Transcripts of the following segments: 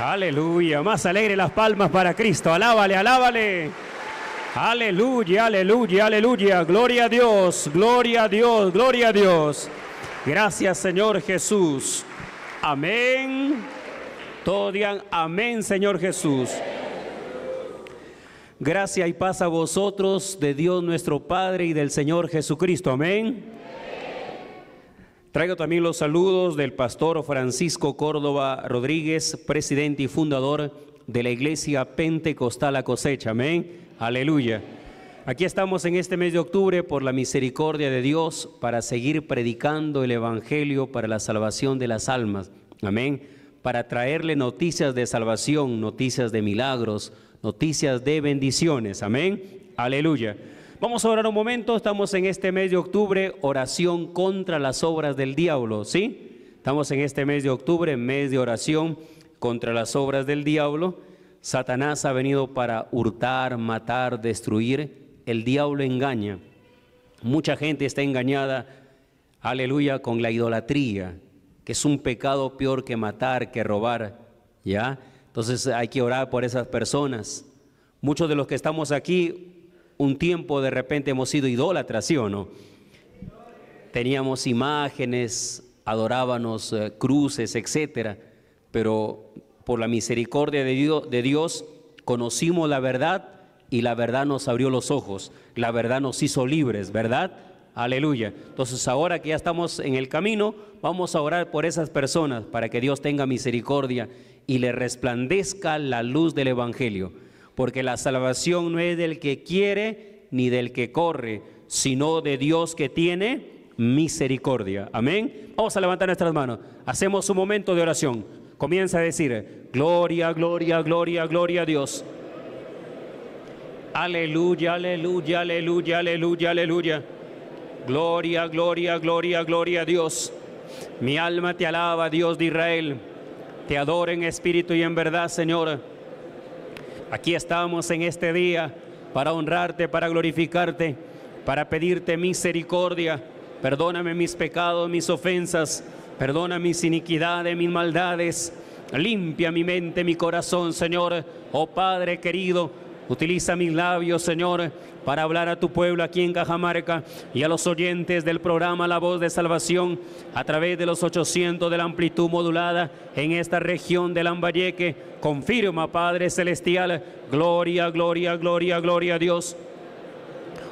Aleluya, más alegre las palmas para Cristo. Alábale, alábale. Aleluya, aleluya, aleluya. Gloria a Dios, gloria a Dios, gloria a Dios. Gracias Señor Jesús. Amén. Todos amén Señor Jesús. Gracias y paz a vosotros de Dios nuestro Padre y del Señor Jesucristo. Amén. Traigo también los saludos del pastor Francisco Córdoba Rodríguez, presidente y fundador de la Iglesia Pentecostal a Cosecha. Amén. Aleluya. Aquí estamos en este mes de octubre por la misericordia de Dios para seguir predicando el Evangelio para la salvación de las almas. Amén. Para traerle noticias de salvación, noticias de milagros, noticias de bendiciones. Amén. Aleluya. Vamos a orar un momento, estamos en este mes de octubre, oración contra las obras del diablo, ¿sí? Estamos en este mes de octubre, mes de oración contra las obras del diablo. Satanás ha venido para hurtar, matar, destruir. El diablo engaña. Mucha gente está engañada, aleluya, con la idolatría, que es un pecado peor que matar, que robar, ¿ya? Entonces hay que orar por esas personas. Muchos de los que estamos aquí un tiempo de repente hemos sido idólatras, ¿sí o no? Teníamos imágenes, adorábamos eh, cruces, etcétera, pero por la misericordia de Dios, de Dios conocimos la verdad y la verdad nos abrió los ojos, la verdad nos hizo libres, ¿verdad? Aleluya. Entonces ahora que ya estamos en el camino, vamos a orar por esas personas para que Dios tenga misericordia y le resplandezca la luz del Evangelio porque la salvación no es del que quiere ni del que corre, sino de Dios que tiene misericordia. Amén. Vamos a levantar nuestras manos. Hacemos un momento de oración. Comienza a decir, gloria, gloria, gloria, gloria a Dios. Aleluya, aleluya, aleluya, aleluya, aleluya. Gloria, gloria, gloria, gloria a Dios. Mi alma te alaba, Dios de Israel. Te adoro en espíritu y en verdad, Señor. Aquí estamos en este día para honrarte, para glorificarte, para pedirte misericordia. Perdóname mis pecados, mis ofensas, perdona mis iniquidades, mis maldades. Limpia mi mente, mi corazón, Señor. Oh Padre querido, utiliza mis labios, Señor para hablar a tu pueblo aquí en Cajamarca y a los oyentes del programa La Voz de Salvación a través de los 800 de la amplitud modulada en esta región de Lambayeque. Confirma, Padre Celestial, gloria, gloria, gloria, gloria a Dios.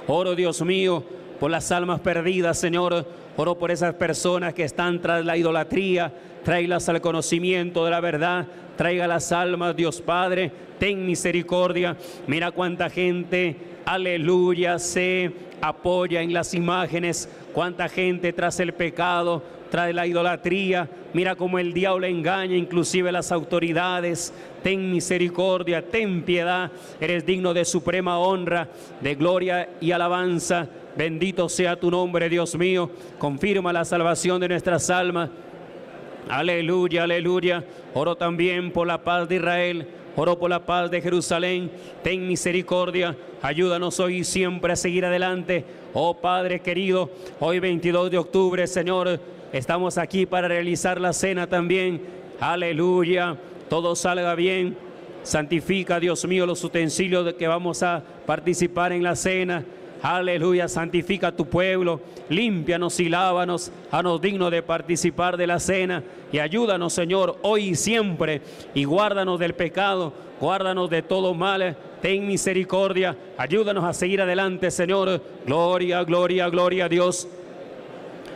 Oro, Dios mío, por las almas perdidas, Señor. Oro por esas personas que están tras la idolatría. Tráelas al conocimiento de la verdad. Traiga las almas, Dios Padre. Ten misericordia. Mira cuánta gente aleluya, se apoya en las imágenes. Cuánta gente tras el pecado, tras la idolatría, mira cómo el diablo engaña inclusive las autoridades. Ten misericordia, ten piedad, eres digno de suprema honra, de gloria y alabanza. Bendito sea tu nombre, Dios mío. Confirma la salvación de nuestras almas. Aleluya, aleluya. Oro también por la paz de Israel Oro por la paz de Jerusalén, ten misericordia, ayúdanos hoy y siempre a seguir adelante. Oh Padre querido, hoy 22 de octubre, Señor, estamos aquí para realizar la cena también. Aleluya, todo salga bien. Santifica, Dios mío, los utensilios de que vamos a participar en la cena. Aleluya, santifica a tu pueblo, límpianos y lávanos, nos dignos de participar de la cena y ayúdanos, Señor, hoy y siempre, y guárdanos del pecado, guárdanos de todo mal, ten misericordia, ayúdanos a seguir adelante, Señor. Gloria, gloria, gloria a Dios.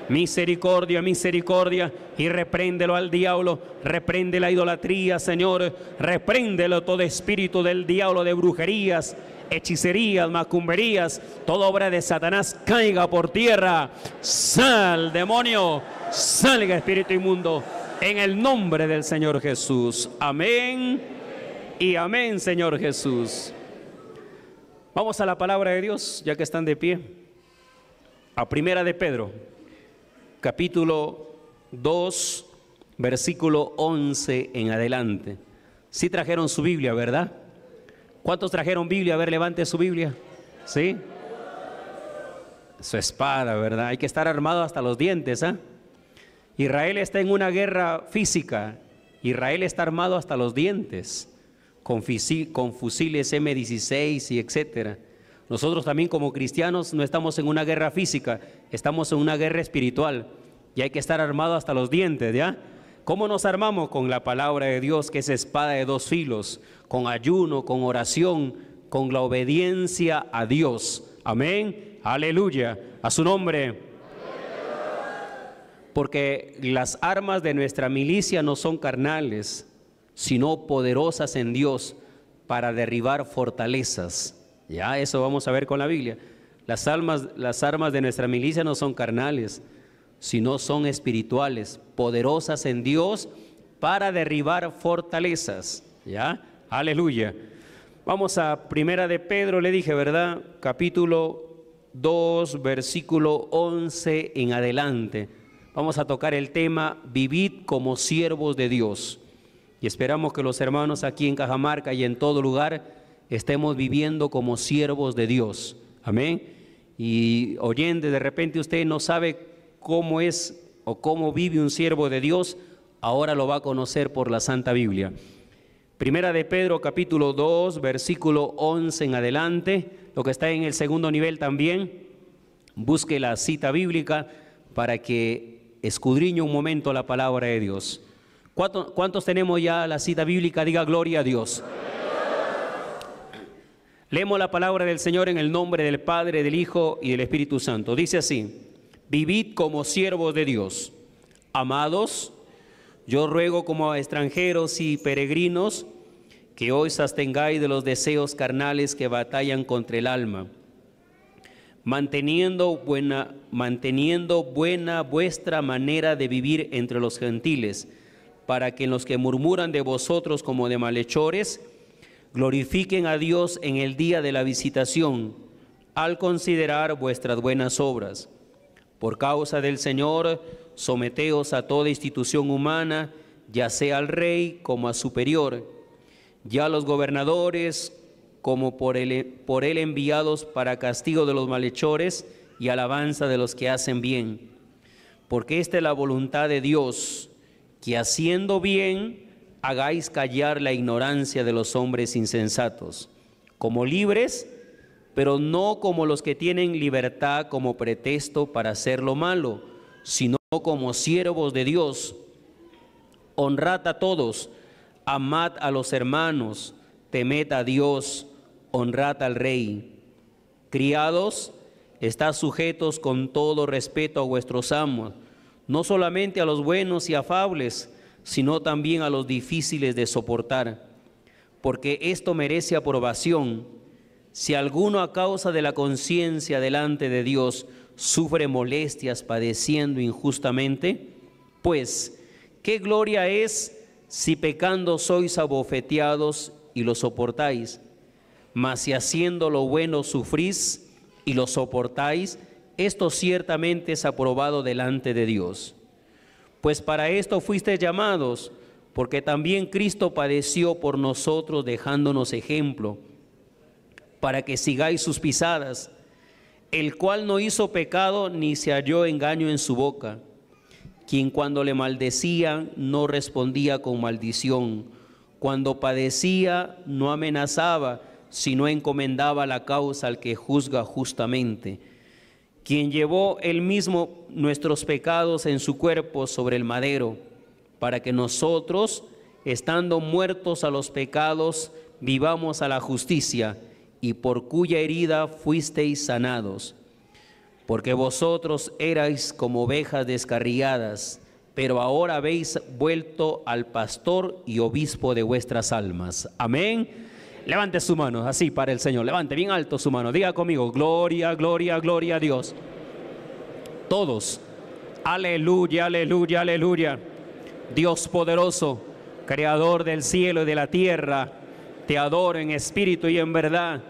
Misericordia, misericordia, y repréndelo al diablo, reprende la idolatría, Señor, repréndelo todo espíritu del diablo de brujerías, hechicerías, macumberías, toda obra de Satanás caiga por tierra. Sal, demonio, salga espíritu inmundo. En el nombre del Señor Jesús. Amén y amén, Señor Jesús. Vamos a la palabra de Dios, ya que están de pie. A primera de Pedro, capítulo 2, versículo 11 en adelante. Si trajeron su Biblia, ¿verdad? ¿Cuántos trajeron Biblia? A ver, levante su Biblia. ¿Sí? Su espada, ¿verdad? Hay que estar armado hasta los dientes. ¿eh? Israel está en una guerra física. Israel está armado hasta los dientes con, fusiles M16 y etcétera. Nosotros también como cristianos no estamos en una guerra física, estamos en una guerra espiritual y hay que estar armado hasta los dientes, ¿ya? ¿Cómo nos armamos? Con la palabra de Dios, que es espada de dos filos, con ayuno, con oración, con la obediencia a Dios. Amén. Aleluya. A su nombre. Porque las armas de nuestra milicia no son carnales, sino poderosas en Dios para derribar fortalezas. Ya, eso vamos a ver con la Biblia. Las, almas, las armas de nuestra milicia no son carnales, sino son espirituales, poderosas en Dios para derribar fortalezas. ¿Ya? Aleluya. Vamos a Primera de Pedro, le dije, ¿verdad? Capítulo 2, versículo 11 en adelante. Vamos a tocar el tema Vivid como siervos de Dios. Y esperamos que los hermanos aquí en Cajamarca y en todo lugar estemos viviendo como siervos de Dios. Amén. Y oyente, de repente usted no sabe cómo es o cómo vive un siervo de Dios, ahora lo va a conocer por la Santa Biblia. Primera de Pedro capítulo 2, versículo 11 en adelante, lo que está en el segundo nivel también, busque la cita bíblica para que escudriñe un momento la palabra de Dios. ¿Cuántos, tenemos ya la cita bíblica? Diga gloria a Dios. Leemos la palabra del Señor en el nombre del Padre, del Hijo y del Espíritu Santo. Dice así vivid como siervos de Dios. Amados, yo ruego como a extranjeros y peregrinos que hoy sastengáis de los deseos carnales que batallan contra el alma, manteniendo buena, manteniendo buena vuestra manera de vivir entre los gentiles, para que los que murmuran de vosotros como de malhechores, glorifiquen a Dios en el día de la visitación, al considerar vuestras buenas obras por causa del Señor, someteos a toda institución humana, ya sea al rey como a superior, ya a los gobernadores como por él, por enviados para castigo de los malhechores y alabanza de los que hacen bien. Porque esta es la voluntad de Dios, que haciendo bien hagáis callar la ignorancia de los hombres insensatos. Como libres, pero no como los que tienen libertad como pretexto para hacer lo malo, sino como siervos de Dios. Honrad a todos, amad a los hermanos, temed a Dios, honrad al Rey. Criados, estás sujetos con todo respeto a vuestros amos, no solamente a los buenos y afables, sino también a los difíciles de soportar, porque esto merece aprobación si alguno a causa de la conciencia delante de Dios sufre molestias padeciendo injustamente, pues, ¿qué gloria es si pecando sois abofeteados y lo soportáis? Mas si haciendo lo bueno sufrís y lo soportáis, esto ciertamente es aprobado delante de Dios. Pues para esto fuisteis llamados, porque también Cristo padeció por nosotros dejándonos ejemplo para que sigáis sus pisadas, el cual no hizo pecado ni se halló engaño en su boca, quien cuando le maldecía no respondía con maldición, cuando padecía no amenazaba, sino encomendaba la causa al que juzga justamente, quien llevó el mismo nuestros pecados en su cuerpo sobre el madero, para que nosotros, estando muertos a los pecados, vivamos a la justicia y por cuya herida fuisteis sanados. Porque vosotros erais como ovejas descarriadas, pero ahora habéis vuelto al pastor y obispo de vuestras almas. Amén. Levante su mano, así para el Señor. Levante bien alto su mano. Diga conmigo, gloria, gloria, gloria a Dios. Todos. Aleluya, aleluya, aleluya. Dios poderoso, creador del cielo y de la tierra, te adoro en espíritu y en verdad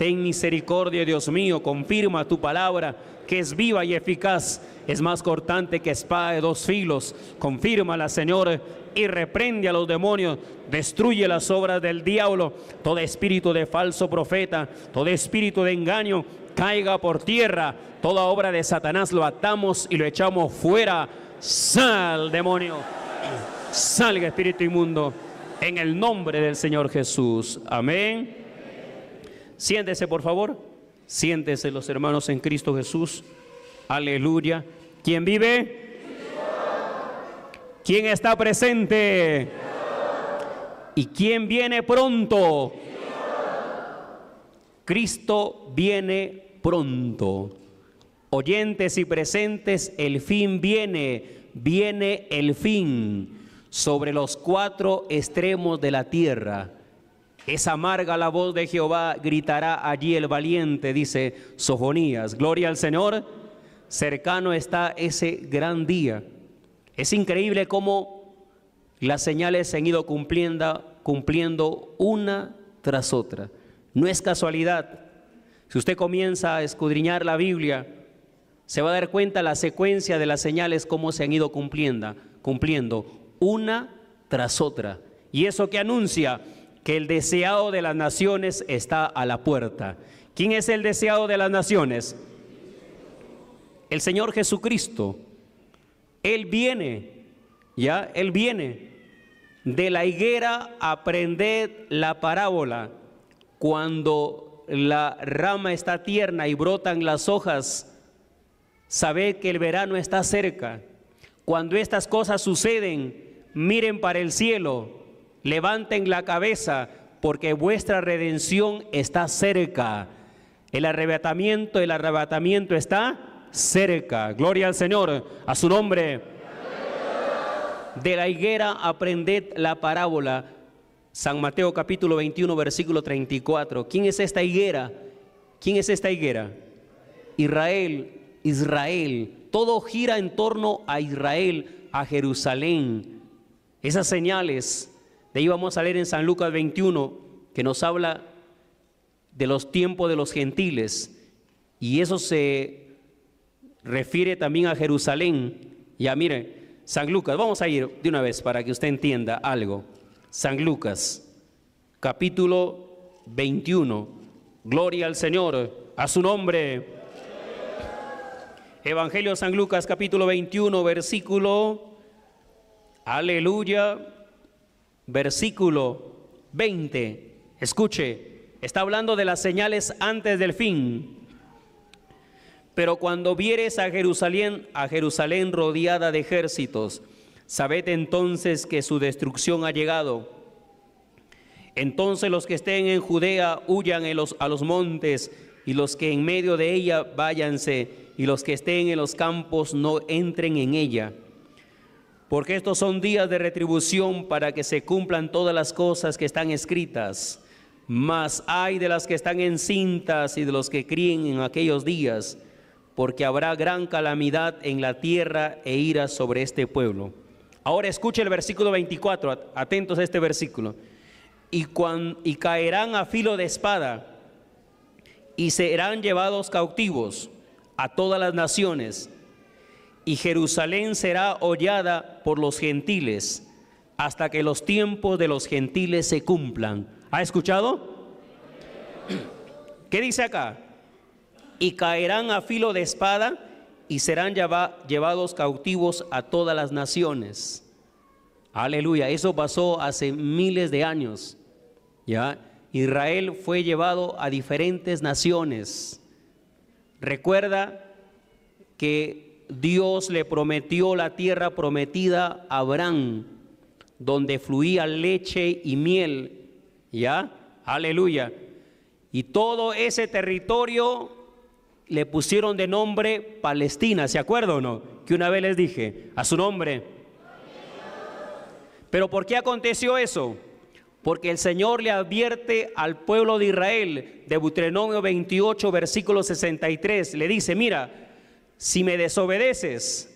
Ten misericordia, Dios mío, confirma tu palabra que es viva y eficaz, es más cortante que espada de dos filos. Confirma la Señor, y reprende a los demonios, destruye las obras del diablo, todo espíritu de falso profeta, todo espíritu de engaño, caiga por tierra, toda obra de Satanás lo atamos y lo echamos fuera. Sal, demonio, salga espíritu inmundo, en el nombre del Señor Jesús. Amén. Siéntese, por favor. Siéntese los hermanos en Cristo Jesús. Aleluya. ¿Quién vive? ¿Quién está presente? ¿Y quién viene pronto? Cristo viene pronto. Oyentes y presentes, el fin viene, viene el fin sobre los cuatro extremos de la tierra es amarga la voz de Jehová, gritará allí el valiente, dice Sofonías. Gloria al Señor, cercano está ese gran día. Es increíble cómo las señales se han ido cumpliendo, cumpliendo una tras otra. No es casualidad. Si usted comienza a escudriñar la Biblia, se va a dar cuenta la secuencia de las señales, cómo se han ido cumpliendo, cumpliendo una tras otra. Y eso que anuncia, que el deseado de las naciones está a la puerta. ¿Quién es el deseado de las naciones? El Señor Jesucristo. Él viene, ya, Él viene. De la higuera aprended la parábola. Cuando la rama está tierna y brotan las hojas, sabed que el verano está cerca. Cuando estas cosas suceden, miren para el cielo levanten la cabeza, porque vuestra redención está cerca. El arrebatamiento, el arrebatamiento está cerca. Gloria al Señor, a su nombre. De la higuera aprended la parábola. San Mateo capítulo 21, versículo 34. ¿Quién es esta higuera? ¿Quién es esta higuera? Israel, Israel. Todo gira en torno a Israel, a Jerusalén. Esas señales de ahí vamos a leer en San Lucas 21, que nos habla de los tiempos de los gentiles, y eso se refiere también a Jerusalén. Ya mire, San Lucas, vamos a ir de una vez para que usted entienda algo. San Lucas, capítulo 21, Gloria al Señor, a su nombre. Evangelio de San Lucas capítulo 21, versículo, aleluya, versículo 20. Escuche, está hablando de las señales antes del fin. Pero cuando vieres a Jerusalén, a Jerusalén rodeada de ejércitos, sabed entonces que su destrucción ha llegado. Entonces los que estén en Judea huyan en los, a los montes, y los que en medio de ella váyanse, y los que estén en los campos no entren en ella porque estos son días de retribución para que se cumplan todas las cosas que están escritas. Mas hay de las que están encintas y de los que críen en aquellos días, porque habrá gran calamidad en la tierra e ira sobre este pueblo. Ahora escuche el versículo 24, atentos a este versículo. Y, y caerán a filo de espada y serán llevados cautivos a todas las naciones y Jerusalén será hollada por los gentiles hasta que los tiempos de los gentiles se cumplan. ¿Ha escuchado? ¿Qué dice acá? Y caerán a filo de espada y serán llevados cautivos a todas las naciones. Aleluya, eso pasó hace miles de años. ¿Ya? Israel fue llevado a diferentes naciones. Recuerda que Dios le prometió la tierra prometida a Abraham, donde fluía leche y miel. ¿Ya? Aleluya. Y todo ese territorio le pusieron de nombre Palestina, ¿se acuerdan o no? Que una vez les dije, a su nombre. Pero ¿por qué aconteció eso? Porque el Señor le advierte al pueblo de Israel, de Deuteronomio 28, versículo 63, le dice, mira, si me desobedeces,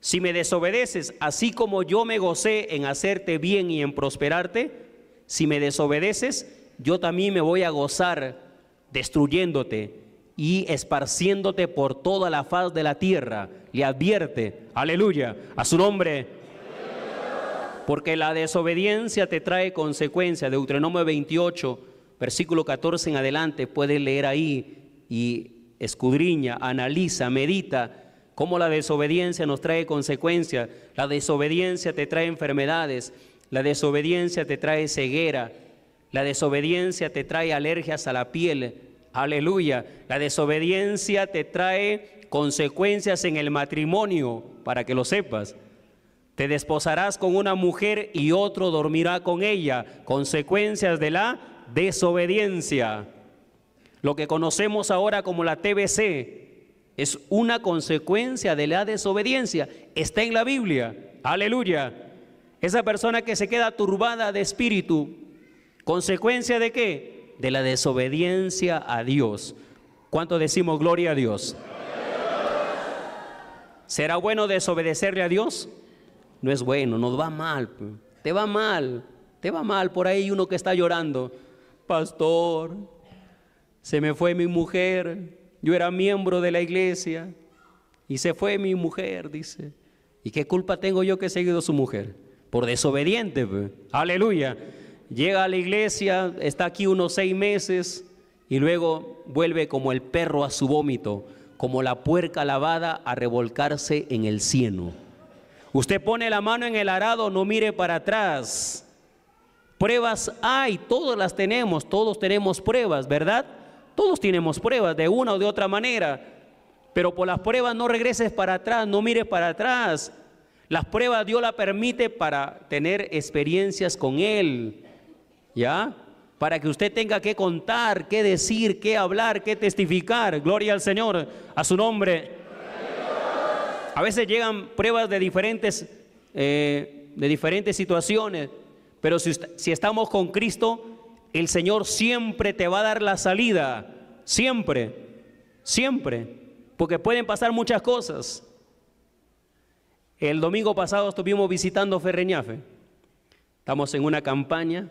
si me desobedeces, así como yo me gocé en hacerte bien y en prosperarte, si me desobedeces, yo también me voy a gozar destruyéndote y esparciéndote por toda la faz de la tierra. Le advierte, aleluya, a su nombre. Porque la desobediencia te trae consecuencias. Deuteronomio 28, versículo 14 en adelante, puedes leer ahí y escudriña, analiza, medita cómo la desobediencia nos trae consecuencias, la desobediencia te trae enfermedades, la desobediencia te trae ceguera, la desobediencia te trae alergias a la piel, aleluya, la desobediencia te trae consecuencias en el matrimonio, para que lo sepas. Te desposarás con una mujer y otro dormirá con ella, consecuencias de la desobediencia. Lo que conocemos ahora como la TBC es una consecuencia de la desobediencia. Está en la Biblia. Aleluya. Esa persona que se queda turbada de espíritu, consecuencia de qué? De la desobediencia a Dios. ¿Cuánto decimos gloria a Dios? ¿Será bueno desobedecerle a Dios? No es bueno, nos va mal. Te va mal, te va mal. Por ahí uno que está llorando. Pastor, se me fue mi mujer, yo era miembro de la iglesia y se fue mi mujer, dice. ¿Y qué culpa tengo yo que he seguido a su mujer? Por desobediente, aleluya. Llega a la iglesia, está aquí unos seis meses y luego vuelve como el perro a su vómito, como la puerca lavada a revolcarse en el cieno. Usted pone la mano en el arado, no mire para atrás. Pruebas hay, todas las tenemos, todos tenemos pruebas, ¿verdad? Todos tenemos pruebas de una o de otra manera, pero por las pruebas no regreses para atrás, no mires para atrás. Las pruebas Dios la permite para tener experiencias con Él, ¿ya? Para que usted tenga que contar, qué decir, qué hablar, qué testificar. Gloria al Señor, a su nombre. A veces llegan pruebas de diferentes, eh, de diferentes situaciones, pero si, si estamos con Cristo, el Señor siempre te va a dar la salida, siempre, siempre, porque pueden pasar muchas cosas. El domingo pasado estuvimos visitando Ferreñafe, estamos en una campaña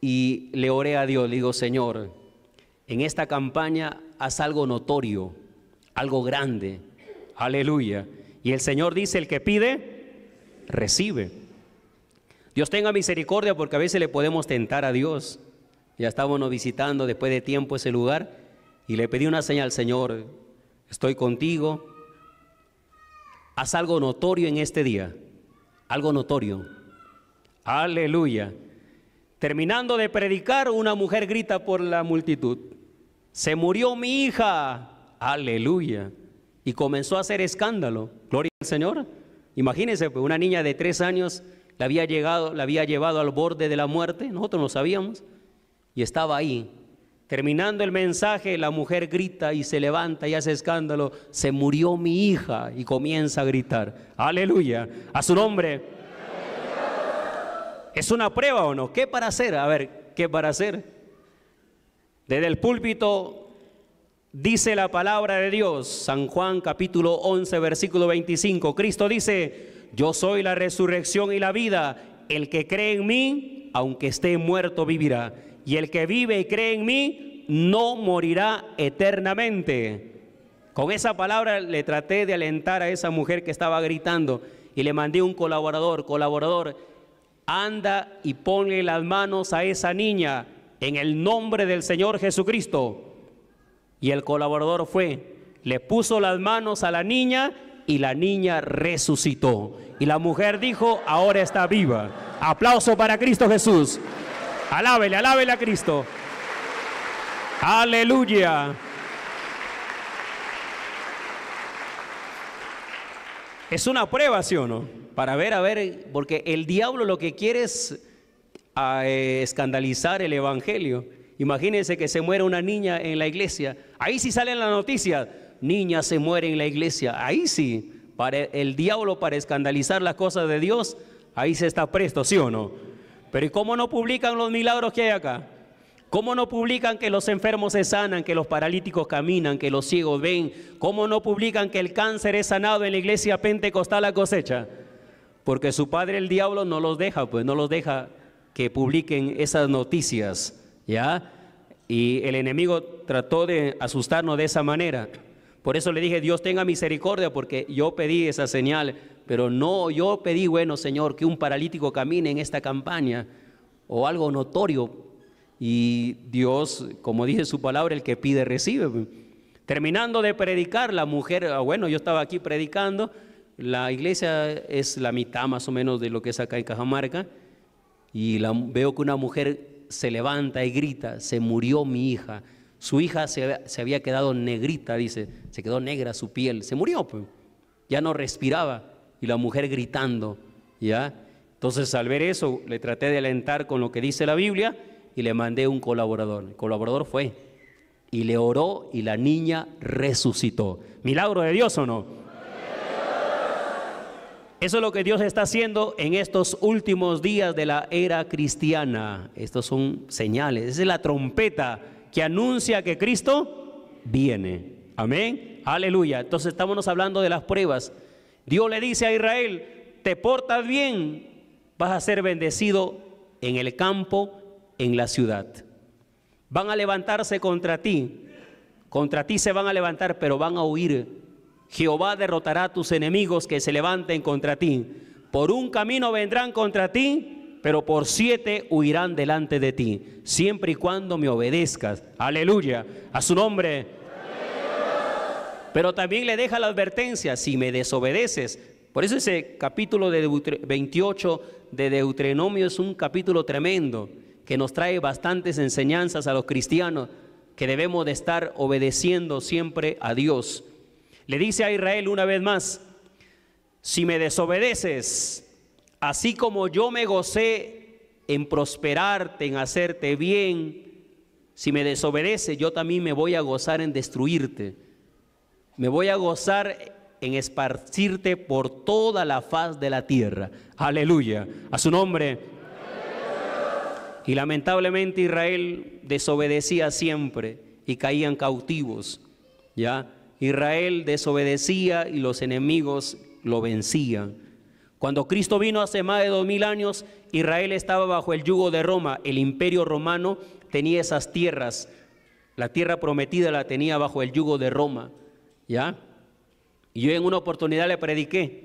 y le oré a Dios, le digo, Señor, en esta campaña haz algo notorio, algo grande, aleluya. Y el Señor dice, el que pide, recibe. Dios tenga misericordia porque a veces le podemos tentar a Dios. Ya estábamos visitando después de tiempo ese lugar y le pedí una señal, Señor, estoy contigo. Haz algo notorio en este día, algo notorio. Aleluya. Terminando de predicar, una mujer grita por la multitud, se murió mi hija. Aleluya. Y comenzó a hacer escándalo. Gloria al Señor. Imagínense, pues, una niña de tres años la había, llegado, la había llevado al borde de la muerte, nosotros lo sabíamos, y estaba ahí. Terminando el mensaje, la mujer grita y se levanta y hace escándalo, se murió mi hija y comienza a gritar, aleluya, a su nombre. ¿Es una prueba o no? ¿Qué para hacer? A ver, ¿qué para hacer? Desde el púlpito dice la palabra de Dios, San Juan capítulo 11, versículo 25. Cristo dice, yo soy la resurrección y la vida. El que cree en mí, aunque esté muerto, vivirá. Y el que vive y cree en mí, no morirá eternamente. Con esa palabra le traté de alentar a esa mujer que estaba gritando y le mandé un colaborador, colaborador, anda y ponle las manos a esa niña en el nombre del Señor Jesucristo. Y el colaborador fue, le puso las manos a la niña y la niña resucitó. Y la mujer dijo, ahora está viva. Aplauso para Cristo Jesús. Alábele, alábele a Cristo. Aleluya. Es una prueba, ¿sí o no? Para ver, a ver, porque el diablo lo que quiere es eh, escandalizar el Evangelio. Imagínense que se muere una niña en la iglesia. Ahí sí sale en la noticia niñas se mueren en la iglesia. Ahí sí, para el diablo, para escandalizar las cosas de Dios, ahí se está presto, ¿sí o no? Pero ¿y cómo no publican los milagros que hay acá? ¿Cómo no publican que los enfermos se sanan, que los paralíticos caminan, que los ciegos ven? ¿Cómo no publican que el cáncer es sanado en la iglesia pentecostal a cosecha? Porque su padre el diablo no los deja, pues no los deja que publiquen esas noticias, ¿ya? Y el enemigo trató de asustarnos de esa manera. Por eso le dije, Dios tenga misericordia, porque yo pedí esa señal, pero no, yo pedí, bueno, Señor, que un paralítico camine en esta campaña o algo notorio. Y Dios, como dice su palabra, el que pide recibe. Terminando de predicar, la mujer, ah, bueno, yo estaba aquí predicando, la iglesia es la mitad más o menos de lo que es acá en Cajamarca, y la, veo que una mujer se levanta y grita, se murió mi hija. Su hija se, había quedado negrita, dice, se quedó negra su piel, se murió, pues. ya no respiraba y la mujer gritando, ¿ya? Entonces al ver eso le traté de alentar con lo que dice la Biblia y le mandé un colaborador. El colaborador fue y le oró y la niña resucitó. Milagro de Dios o no? Eso es lo que Dios está haciendo en estos últimos días de la era cristiana. Estos son señales, esa es la trompeta que anuncia que Cristo viene. Amén. Aleluya. Entonces estamos hablando de las pruebas. Dios le dice a Israel, te portas bien, vas a ser bendecido en el campo, en la ciudad. Van a levantarse contra ti, contra ti se van a levantar, pero van a huir. Jehová derrotará a tus enemigos que se levanten contra ti. Por un camino vendrán contra ti pero por siete huirán delante de ti, siempre y cuando me obedezcas. Aleluya, a su nombre. Pero también le deja la advertencia, si me desobedeces. Por eso ese capítulo de 28 de Deuteronomio es un capítulo tremendo que nos trae bastantes enseñanzas a los cristianos que debemos de estar obedeciendo siempre a Dios. Le dice a Israel una vez más, si me desobedeces, Así como yo me gocé en prosperarte, en hacerte bien, si me desobedece, yo también me voy a gozar en destruirte. Me voy a gozar en esparcirte por toda la faz de la tierra. Aleluya. A su nombre. Y lamentablemente Israel desobedecía siempre y caían cautivos. ¿Ya? Israel desobedecía y los enemigos lo vencían. Cuando Cristo vino hace más de dos mil años, Israel estaba bajo el yugo de Roma. El imperio romano tenía esas tierras. La tierra prometida la tenía bajo el yugo de Roma. ¿Ya? Y yo en una oportunidad le prediqué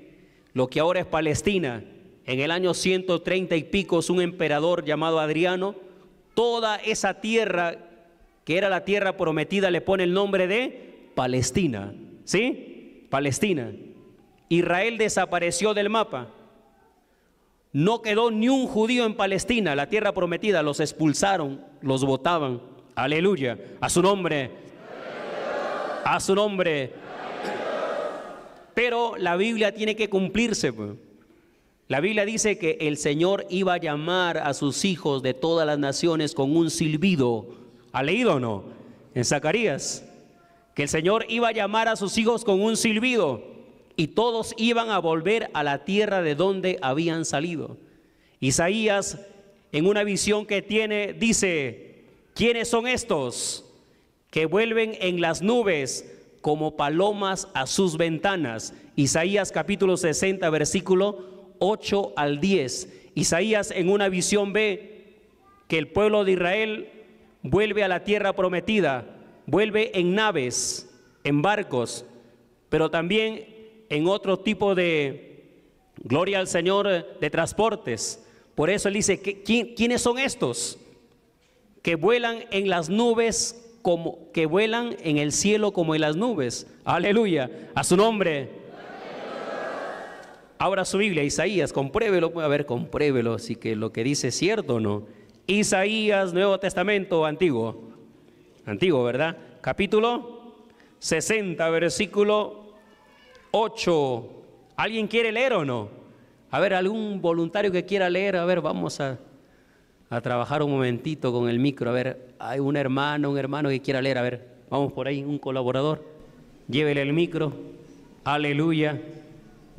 lo que ahora es Palestina. En el año 130 y pico un emperador llamado Adriano. Toda esa tierra que era la tierra prometida le pone el nombre de Palestina. ¿Sí? Palestina. Israel desapareció del mapa. No quedó ni un judío en Palestina, la tierra prometida, los expulsaron, los votaban. Aleluya, a su nombre. A su nombre. Pero la Biblia tiene que cumplirse. Pues. La Biblia dice que el Señor iba a llamar a sus hijos de todas las naciones con un silbido. ¿Ha leído o no? En Zacarías. Que el Señor iba a llamar a sus hijos con un silbido y todos iban a volver a la tierra de donde habían salido. Isaías, en una visión que tiene, dice, ¿quiénes son estos que vuelven en las nubes como palomas a sus ventanas? Isaías capítulo 60, versículo 8 al 10. Isaías en una visión ve que el pueblo de Israel vuelve a la tierra prometida, vuelve en naves, en barcos, pero también en otro tipo de, gloria al Señor, eh, de transportes. Por eso él dice, ¿quiénes son estos? Que vuelan en las nubes como que vuelan en el cielo como en las nubes. Aleluya. A su nombre. Ahora su Biblia, Isaías, compruébelo, a ver, compruébelo, si que lo que dice es cierto o no. Isaías, Nuevo Testamento, Antiguo. Antiguo, ¿verdad? Capítulo 60, versículo 8. ¿Alguien quiere leer o no? A ver, algún voluntario que quiera leer, a ver, vamos a, a trabajar un momentito con el micro. A ver, hay un hermano, un hermano que quiera leer, a ver, vamos por ahí, un colaborador. Llévele el micro. Aleluya.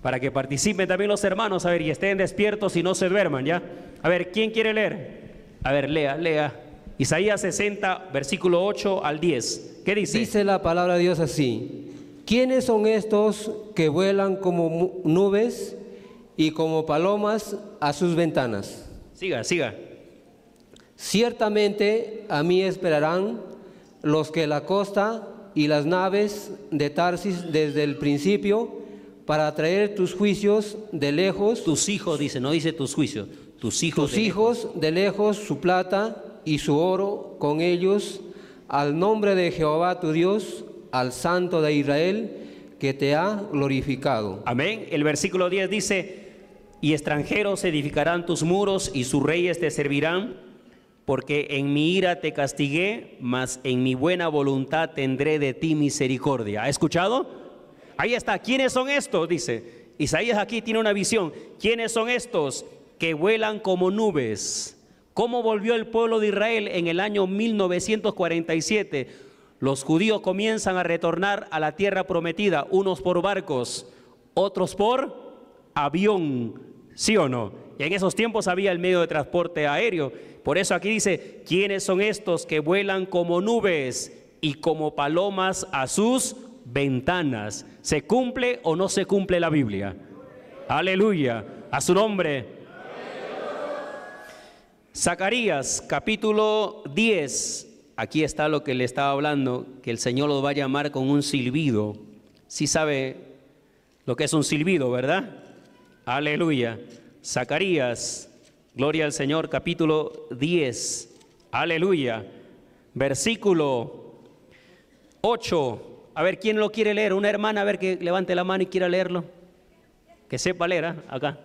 Para que participen también los hermanos, a ver, y estén despiertos y no se duerman, ¿ya? A ver, ¿quién quiere leer? A ver, lea, lea. Isaías 60, versículo 8 al 10. ¿Qué dice? Dice la palabra de Dios así. ¿Quiénes son estos que vuelan como nubes y como palomas a sus ventanas? Siga, siga. Ciertamente a mí esperarán los que la costa y las naves de Tarsis desde el principio para traer tus juicios de lejos. Tus hijos, dice, no dice tus juicios, tus hijos. Tus hijos de lejos su plata y su oro con ellos al nombre de Jehová tu Dios al Santo de Israel que te ha glorificado. Amén. El versículo 10 dice, y extranjeros edificarán tus muros y sus reyes te servirán, porque en mi ira te castigué, mas en mi buena voluntad tendré de ti misericordia. ¿Ha escuchado? Ahí está, ¿quiénes son estos? Dice, Isaías aquí tiene una visión. ¿Quiénes son estos que vuelan como nubes? ¿Cómo volvió el pueblo de Israel en el año 1947? Los judíos comienzan a retornar a la tierra prometida, unos por barcos, otros por avión, ¿sí o no? Y en esos tiempos había el medio de transporte aéreo. Por eso aquí dice, ¿quiénes son estos que vuelan como nubes y como palomas a sus ventanas? ¿Se cumple o no se cumple la Biblia? Aleluya, a su nombre. Zacarías capítulo 10, aquí está lo que le estaba hablando, que el Señor lo va a llamar con un silbido. Si sabe lo que es un silbido, ¿verdad? Aleluya. Zacarías, gloria al Señor, capítulo 10. Aleluya. Versículo 8. A ver, ¿quién lo quiere leer? Una hermana, a ver que levante la mano y quiera leerlo. Que sepa leer, ¿ah? acá.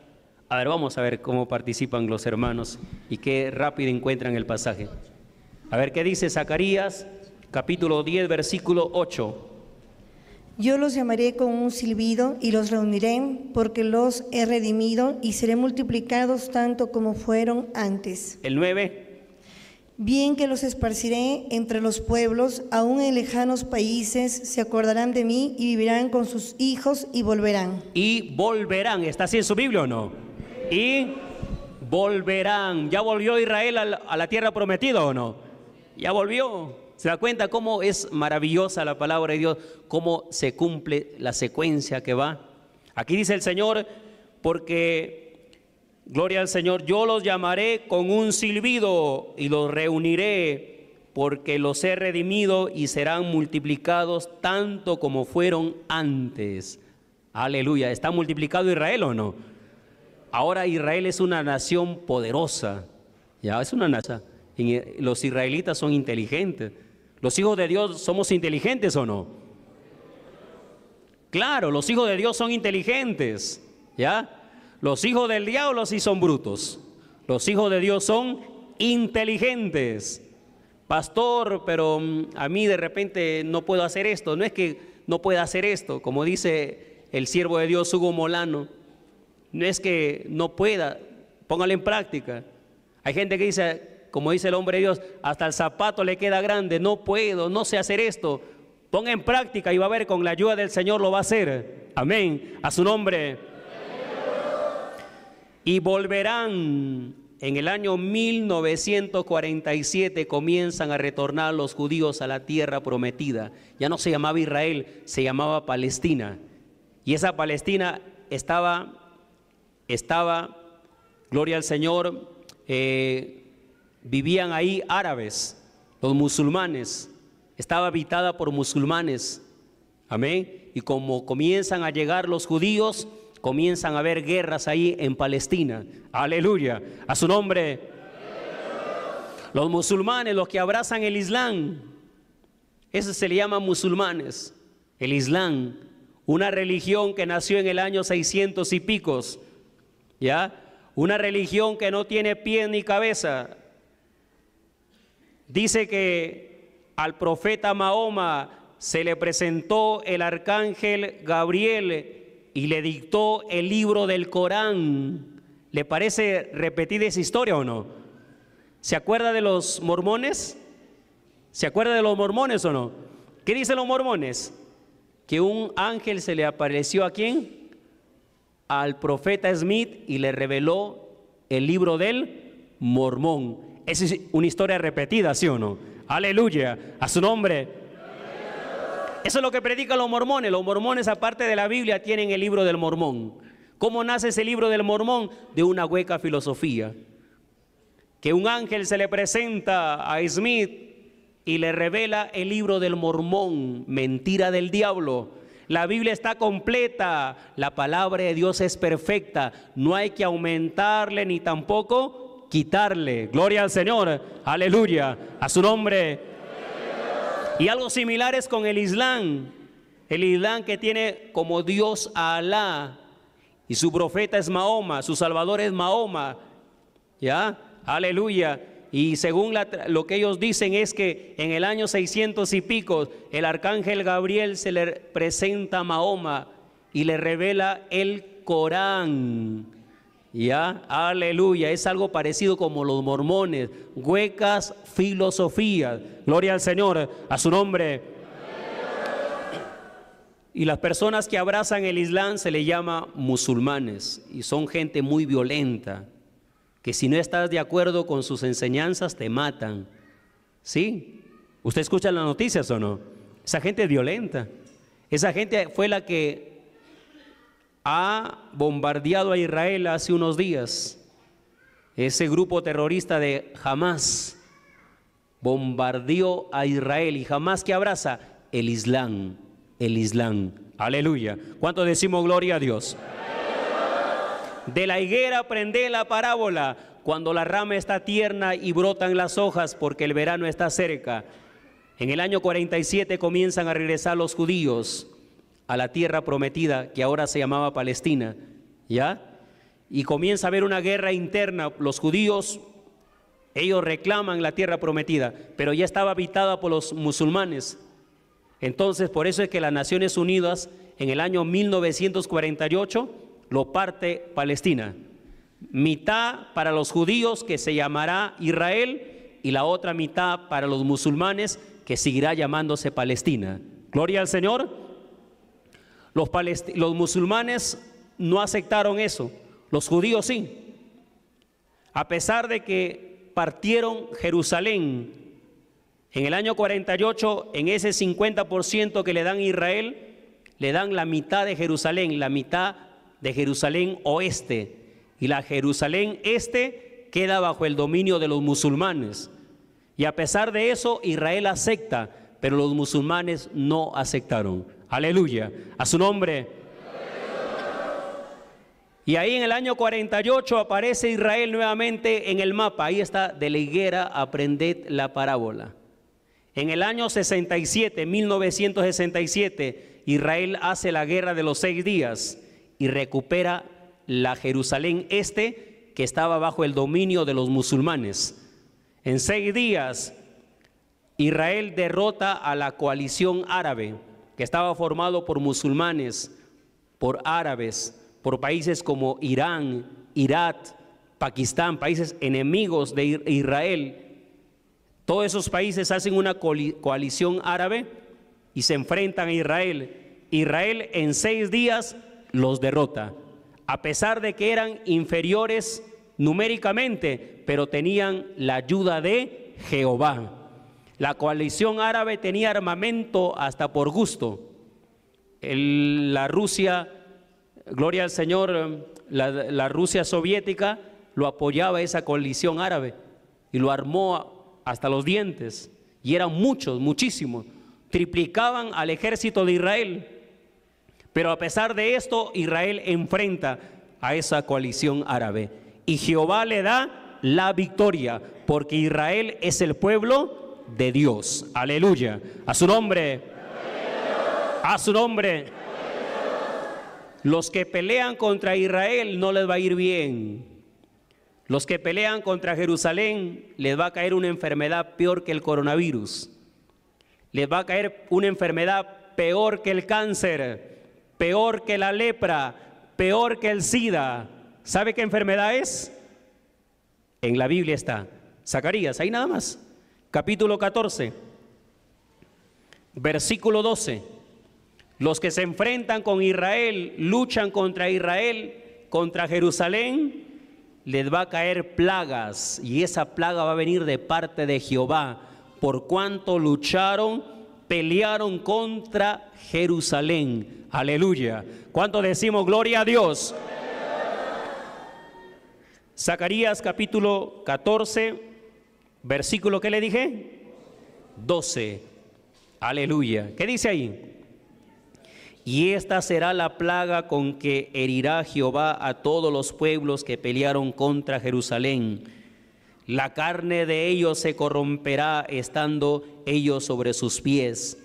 A ver, vamos a ver cómo participan los hermanos y qué rápido encuentran el pasaje. A ver qué dice Zacarías, capítulo 10, versículo 8. Yo los llamaré con un silbido y los reuniré porque los he redimido y seré multiplicados tanto como fueron antes. El 9. Bien que los esparciré entre los pueblos, aún en lejanos países, se acordarán de mí y vivirán con sus hijos y volverán. Y volverán, ¿está así en su Biblia o no? Y volverán. ¿Ya volvió Israel a la tierra prometida o no? ya volvió. ¿Se da cuenta cómo es maravillosa la palabra de Dios? Cómo se cumple la secuencia que va. Aquí dice el Señor, porque, gloria al Señor, yo los llamaré con un silbido y los reuniré, porque los he redimido y serán multiplicados tanto como fueron antes. Aleluya, ¿está multiplicado Israel o no? Ahora Israel es una nación poderosa, ya es una nación los israelitas son inteligentes. ¿Los hijos de Dios somos inteligentes o no? Claro, los hijos de Dios son inteligentes, ¿ya? Los hijos del diablo sí son brutos. Los hijos de Dios son inteligentes. Pastor, pero mm, a mí de repente no puedo hacer esto. No es que no pueda hacer esto, como dice el siervo de Dios Hugo Molano. No es que no pueda, póngalo en práctica. Hay gente que dice, como dice el hombre de Dios, hasta el zapato le queda grande, no puedo, no sé hacer esto. Ponga en práctica y va a ver, con la ayuda del Señor lo va a hacer. Amén. A su nombre. Y volverán. En el año 1947 comienzan a retornar los judíos a la tierra prometida. Ya no se llamaba Israel, se llamaba Palestina. Y esa Palestina estaba, estaba, gloria al Señor, eh, Vivían ahí árabes, los musulmanes. Estaba habitada por musulmanes. Amén. Y como comienzan a llegar los judíos, comienzan a haber guerras ahí en Palestina. Aleluya. A su nombre. Los musulmanes, los que abrazan el Islam. Eso se le llama musulmanes. El Islam, una religión que nació en el año 600 y picos. ¿Ya? Una religión que no tiene pie ni cabeza dice que al profeta Mahoma se le presentó el arcángel Gabriel y le dictó el libro del Corán. ¿Le parece repetir esa historia o no? ¿Se acuerda de los mormones? ¿Se acuerda de los mormones o no? ¿Qué dicen los mormones? Que un ángel se le apareció a quién? Al profeta Smith y le reveló el libro del mormón es una historia repetida, ¿sí o no? Aleluya, a su nombre. Eso es lo que predican los mormones. Los mormones, aparte de la Biblia, tienen el libro del mormón. ¿Cómo nace ese libro del mormón? De una hueca filosofía. Que un ángel se le presenta a Smith y le revela el libro del mormón, mentira del diablo. La Biblia está completa, la palabra de Dios es perfecta, no hay que aumentarle ni tampoco quitarle. Gloria al Señor, aleluya, a su nombre. Y algo similar es con el Islam. El Islam que tiene como Dios a Alá y su profeta es Mahoma, su salvador es Mahoma. ¿Ya? Aleluya. Y según lo que ellos dicen es que en el año 600 y pico el arcángel Gabriel se le presenta a Mahoma y le revela el Corán. Ya, aleluya, es algo parecido como los mormones, huecas filosofías. Gloria al Señor, a su nombre. Y las personas que abrazan el Islam se le llama musulmanes y son gente muy violenta, que si no estás de acuerdo con sus enseñanzas te matan. ¿Sí? ¿Usted escucha las noticias o no? Esa gente es violenta. Esa gente fue la que ha bombardeado a Israel hace unos días. Ese grupo terrorista de Hamas bombardeó a Israel y Jamás que abraza el Islam, el Islam. Aleluya. ¿Cuánto decimos gloria a Dios? De la higuera prende la parábola cuando la rama está tierna y brotan las hojas porque el verano está cerca. En el año 47 comienzan a regresar los judíos a la tierra prometida que ahora se llamaba Palestina, ¿ya? Y comienza a haber una guerra interna, los judíos ellos reclaman la tierra prometida, pero ya estaba habitada por los musulmanes. Entonces, por eso es que las Naciones Unidas en el año 1948 lo parte Palestina. Mitad para los judíos que se llamará Israel y la otra mitad para los musulmanes que seguirá llamándose Palestina. Gloria al Señor. Los, los musulmanes no aceptaron eso, los judíos sí. A pesar de que partieron Jerusalén en el año 48, en ese 50% que le dan Israel, le dan la mitad de Jerusalén, la mitad de Jerusalén oeste. Y la Jerusalén este queda bajo el dominio de los musulmanes. Y a pesar de eso, Israel acepta, pero los musulmanes no aceptaron. Aleluya. A su nombre. Y ahí en el año 48 aparece Israel nuevamente en el mapa. Ahí está, de la higuera aprended la parábola. En el año 67, 1967, Israel hace la guerra de los seis días y recupera la Jerusalén este que estaba bajo el dominio de los musulmanes. En seis días, Israel derrota a la coalición árabe que estaba formado por musulmanes, por árabes, por países como Irán, Irak, Pakistán, países enemigos de Israel. Todos esos países hacen una coalición árabe y se enfrentan a Israel. Israel en seis días los derrota, a pesar de que eran inferiores numéricamente, pero tenían la ayuda de Jehová. La coalición árabe tenía armamento hasta por gusto. la Rusia, gloria al Señor, em, la, la Rusia soviética lo apoyaba esa coalición árabe y lo armó hasta los dientes. Y eran muchos, muchísimos. Triplicaban al ejército de Israel. Pero a pesar de esto, Israel enfrenta a esa coalición árabe. Y Jehová le da la victoria, porque Israel es el pueblo de Dios. Aleluya. A su nombre. A su nombre. Los que pelean contra Israel no les va a ir bien. Los que pelean contra Jerusalén les va a caer una enfermedad peor que el coronavirus. Les va a caer una enfermedad peor que el cáncer, peor que la lepra, peor que el SIDA. ¿Sabe qué enfermedad es? En la Biblia está. Zacarías, ahí nada más capítulo 14, versículo 12. Los que se enfrentan con Israel, luchan contra Israel, contra Jerusalén, les va a caer plagas y esa plaga va a venir de parte de Jehová, por cuanto lucharon, pelearon contra Jerusalén. Aleluya. ¿Cuánto decimos gloria a Dios? Zacarías capítulo 14, Versículo que le dije, 12. Aleluya. ¿Qué dice ahí? Y esta será la plaga con que herirá Jehová a todos los pueblos que pelearon contra Jerusalén. La carne de ellos se corromperá estando ellos sobre sus pies,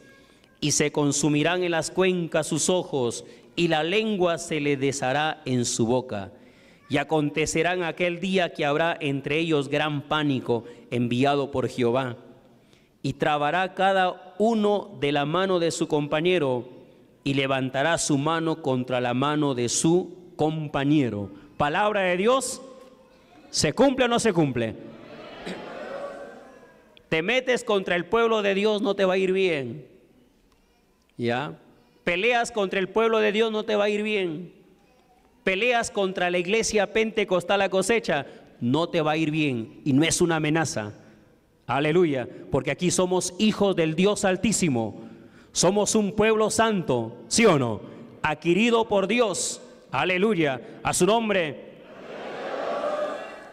y se consumirán en las cuencas sus ojos, y la lengua se le deshará en su boca y acontecerán aquel día que habrá entre ellos gran pánico enviado por Jehová. Y trabará cada uno de la mano de su compañero y levantará su mano contra la mano de su compañero. Palabra de Dios, ¿se cumple o no se cumple? Te metes contra el pueblo de Dios, no te va a ir bien. ¿Ya? Peleas contra el pueblo de Dios, no te va a ir bien peleas contra la iglesia pentecostal a cosecha, no te va a ir bien y no es una amenaza. Aleluya, porque aquí somos hijos del Dios Altísimo. Somos un pueblo santo, ¿sí o no? Adquirido por Dios. Aleluya, a su nombre.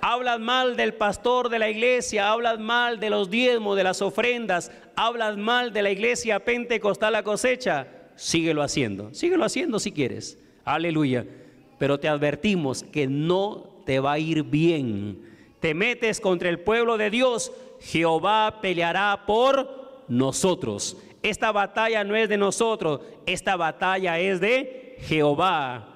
Hablas mal del pastor de la iglesia, hablas mal de los diezmos, de las ofrendas, hablas mal de la iglesia pentecostal a cosecha. Síguelo haciendo, síguelo haciendo si quieres. Aleluya pero te advertimos que no te va a ir bien. Te metes contra el pueblo de Dios, Jehová peleará por nosotros. Esta batalla no es de nosotros, esta batalla es de Jehová.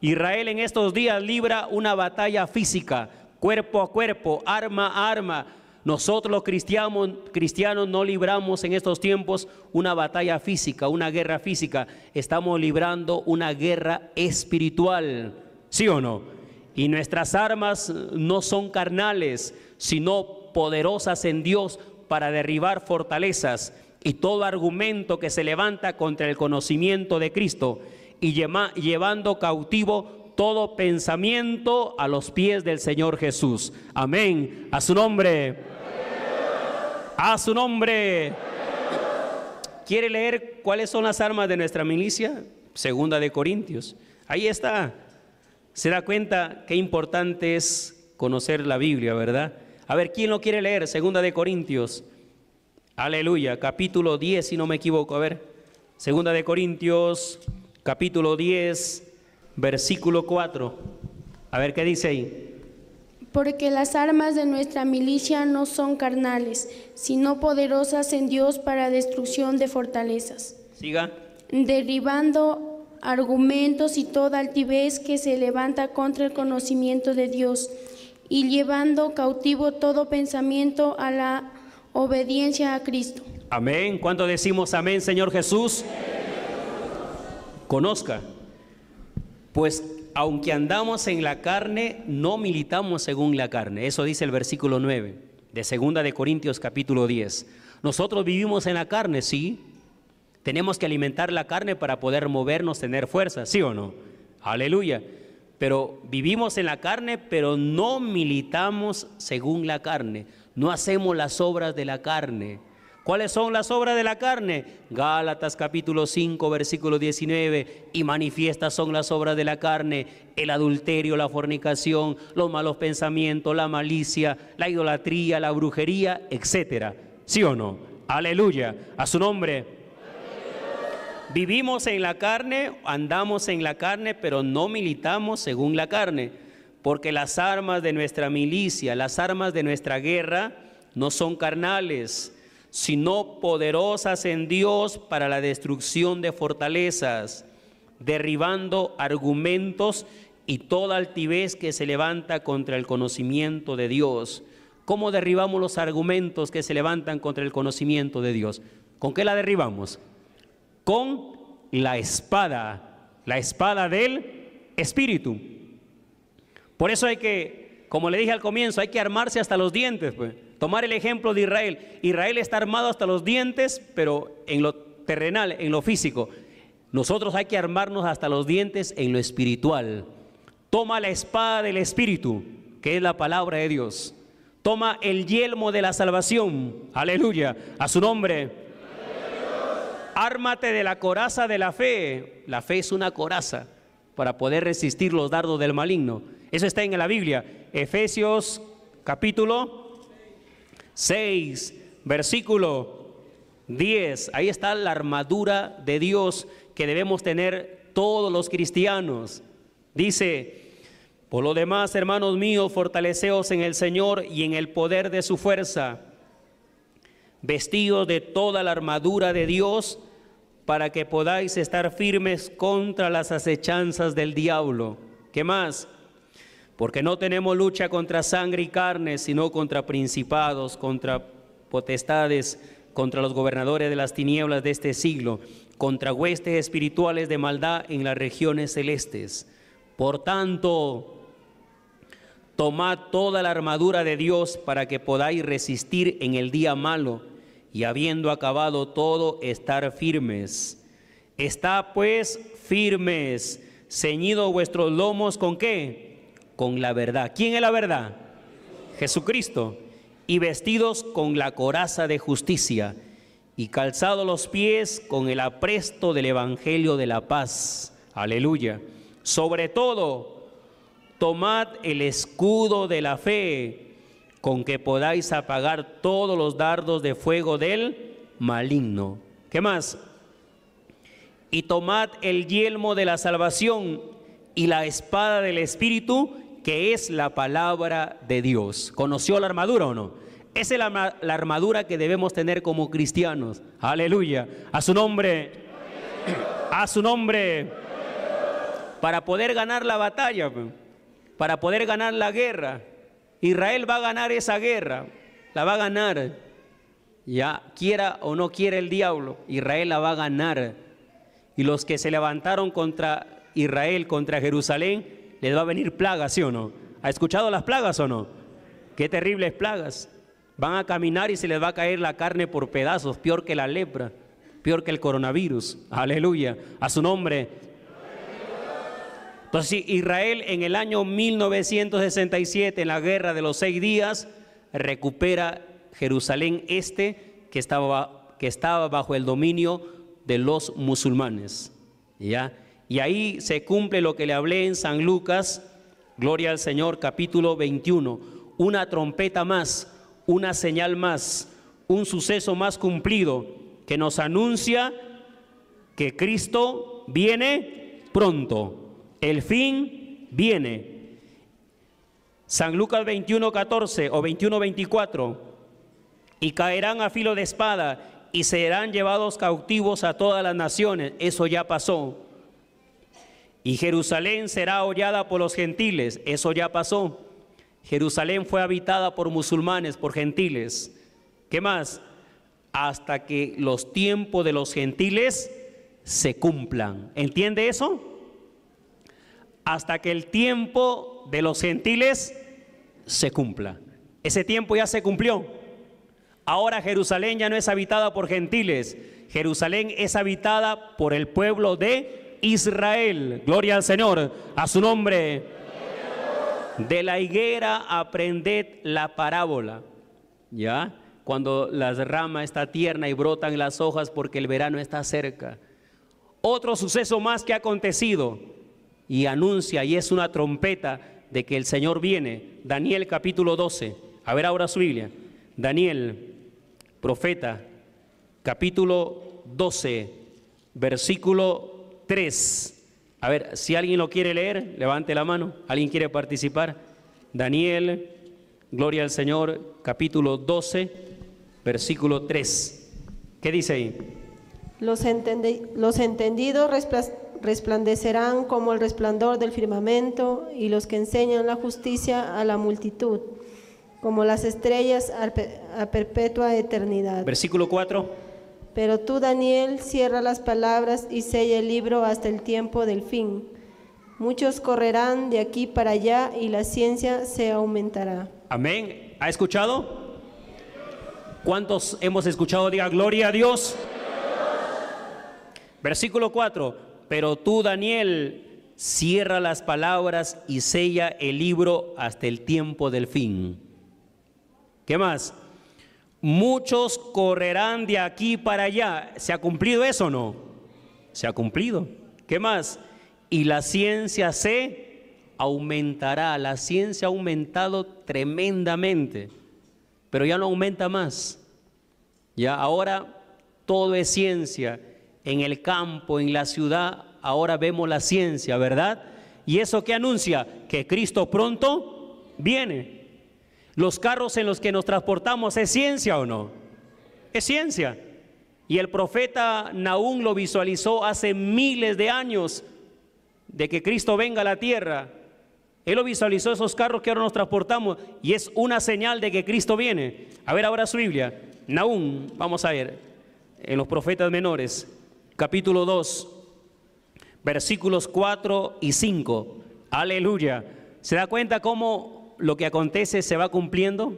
Israel en estos días libra una batalla física, cuerpo a cuerpo, arma a arma nosotros los cristianos, no libramos en estos tiempos una batalla física, una guerra física. Estamos librando una guerra espiritual. ¿Sí o no? Y nuestras armas no son carnales, sino poderosas en Dios para derribar fortalezas y todo argumento que se levanta contra el conocimiento de Cristo y llevando cautivo todo pensamiento a los pies del Señor Jesús. Amén. A su nombre. A su nombre. ¿Quiere leer cuáles son las armas de nuestra milicia? Segunda de Corintios. Ahí está. Se da cuenta qué importante es conocer la Biblia, ¿verdad? A ver, ¿quién lo quiere leer? Segunda de Corintios. Aleluya, capítulo 10, si no me equivoco. A ver, Segunda de Corintios, capítulo 10, versículo 4. A ver, ¿qué dice ahí? porque las armas de nuestra milicia no son carnales, sino poderosas en Dios para destrucción de fortalezas. Siga. Derribando argumentos y toda altivez que se levanta contra el conocimiento de Dios y llevando cautivo todo pensamiento a la obediencia a Cristo. Amén. Cuando decimos amén, Señor Jesús? Conozca, pues aunque andamos en la carne, no militamos según la carne. Eso dice el versículo 9 de segunda de Corintios capítulo 10. Nosotros vivimos en la carne, sí. Tenemos que alimentar la carne para poder movernos, tener fuerza, ¿sí o no? Aleluya. Pero vivimos en la carne, pero no militamos según la carne. No hacemos las obras de la carne. ¿Cuáles son las obras de la carne? Gálatas capítulo 5, versículo 19. Y manifiestas son las obras de la carne, el adulterio, la fornicación, los malos pensamientos, la malicia, la idolatría, la brujería, etc. ¿Sí o no? Aleluya. A su nombre. Vivimos en la carne, andamos en la carne, pero no militamos según la carne, porque las armas de nuestra milicia, las armas de nuestra guerra, no son carnales sino poderosas en Dios para la destrucción de fortalezas, derribando argumentos y toda altivez que se levanta contra el conocimiento de Dios. ¿Cómo derribamos los argumentos que se levantan contra el conocimiento de Dios? ¿Con qué la derribamos? Con la espada, la espada del Espíritu. Por eso hay que, como le dije al comienzo, hay que armarse hasta los dientes. Pues. Tomar el ejemplo de Israel. Israel está armado hasta los dientes, pero en lo terrenal, en lo físico. Nosotros hay que armarnos hasta los dientes en lo espiritual. Toma la espada del Espíritu, que es la palabra de Dios. Toma el yelmo de la salvación. Aleluya. A su nombre. Ármate de la coraza de la fe. La fe es una coraza para poder resistir los dardos del maligno. Eso está en la Biblia. Efesios capítulo 6, versículo 10. Ahí está la armadura de Dios que debemos tener todos los cristianos. Dice, por lo demás, hermanos míos, fortaleceos en el Señor y en el poder de su fuerza, vestidos de toda la armadura de Dios, para que podáis estar firmes contra las acechanzas del diablo. ¿Qué más? porque no tenemos lucha contra sangre y carne, sino contra principados, contra potestades, contra los gobernadores de las tinieblas de este siglo, contra huestes espirituales de maldad en las regiones celestes. Por tanto, tomad toda la armadura de Dios para que podáis resistir en el día malo y habiendo acabado todo, estar firmes. Está pues firmes, ceñido vuestros lomos con qué? con la verdad. ¿Quién es la verdad? Jesucristo. Y vestidos con la coraza de justicia y calzados los pies con el apresto del Evangelio de la paz. Aleluya. Sobre todo, tomad el escudo de la fe con que podáis apagar todos los dardos de fuego del maligno. ¿Qué más? Y tomad el yelmo de la salvación y la espada del Espíritu, que es la palabra de Dios. ¿Conoció la armadura o no? Esa es la, armadura que debemos tener como cristianos. Aleluya. A su nombre. A su nombre. Para poder ganar la batalla, para poder ganar la guerra. Israel va a ganar esa guerra. La va a ganar. Ya quiera o no quiera el diablo, Israel la va a ganar. Y los que se levantaron contra Israel, contra Jerusalén, les va a venir plagas, ¿sí o no? ¿Ha escuchado las plagas o no? Qué terribles plagas. Van a caminar y se les va a caer la carne por pedazos, peor que la lepra, peor que el coronavirus. Aleluya. A su nombre. Entonces, Israel en el año 1967, en la guerra de los seis días, recupera Jerusalén este que estaba, que estaba bajo el dominio de los musulmanes. ¿Ya? Y ahí se cumple lo que le hablé en San Lucas, Gloria al Señor, capítulo 21. Una trompeta más, una señal más, un suceso más cumplido que nos anuncia que Cristo viene pronto. El fin viene. San Lucas 21, 14 o 21, 24. Y caerán a filo de espada y serán llevados cautivos a todas las naciones. Eso ya pasó. Y Jerusalén será hollada por los gentiles. Eso ya pasó. Jerusalén fue habitada por musulmanes, por gentiles. ¿Qué más? Hasta que los tiempos de los gentiles se cumplan. ¿Entiende eso? Hasta que el tiempo de los gentiles se cumpla. Ese tiempo ya se cumplió. Ahora Jerusalén ya no es habitada por gentiles. Jerusalén es habitada por el pueblo de Israel, gloria al Señor, a su nombre. De la higuera aprended la parábola. ¿Ya? Cuando la rama está tierna y brotan las hojas porque el verano está cerca. Otro suceso más que ha acontecido y anuncia y es una trompeta de que el Señor viene. Daniel capítulo 12. A ver ahora su Biblia. Daniel, profeta, capítulo 12, versículo 3. A ver, si alguien lo quiere leer, levante la mano. ¿Alguien quiere participar? Daniel, Gloria al Señor, capítulo 12, versículo 3. ¿Qué dice ahí? Los, los entendidos resplandecerán como el resplandor del firmamento y los que enseñan la justicia a la multitud, como las estrellas a, a perpetua eternidad. Versículo 4. Pero tú, Daniel, cierra las palabras y sella el libro hasta el tiempo del fin. Muchos correrán de aquí para allá y la ciencia se aumentará. Amén. ¿Ha escuchado? ¿Cuántos hemos escuchado? Diga, gloria a Dios. Versículo 4. Pero tú, Daniel, cierra las palabras y sella el libro hasta el tiempo del fin. ¿Qué más? muchos correrán de aquí para allá. ¿Se ha cumplido eso o no? Se ha cumplido. ¿Qué más? Y la ciencia se aumentará. La ciencia ha aumentado tremendamente, pero ya no aumenta más. Ya ahora todo es ciencia. En el campo, en la ciudad, ahora vemos la ciencia, ¿verdad? Y eso que anuncia que Cristo pronto viene. Los carros en los que nos transportamos, ¿es ciencia o no? Es ciencia. Y el profeta Naúm lo visualizó hace miles de años de que Cristo venga a la tierra. Él lo visualizó esos carros que ahora nos transportamos y es una señal de que Cristo viene. A ver ahora su Biblia. Naúm, vamos a ver, en los profetas menores, capítulo 2, versículos 4 y 5. Aleluya. ¿Se da cuenta cómo lo que acontece se va cumpliendo,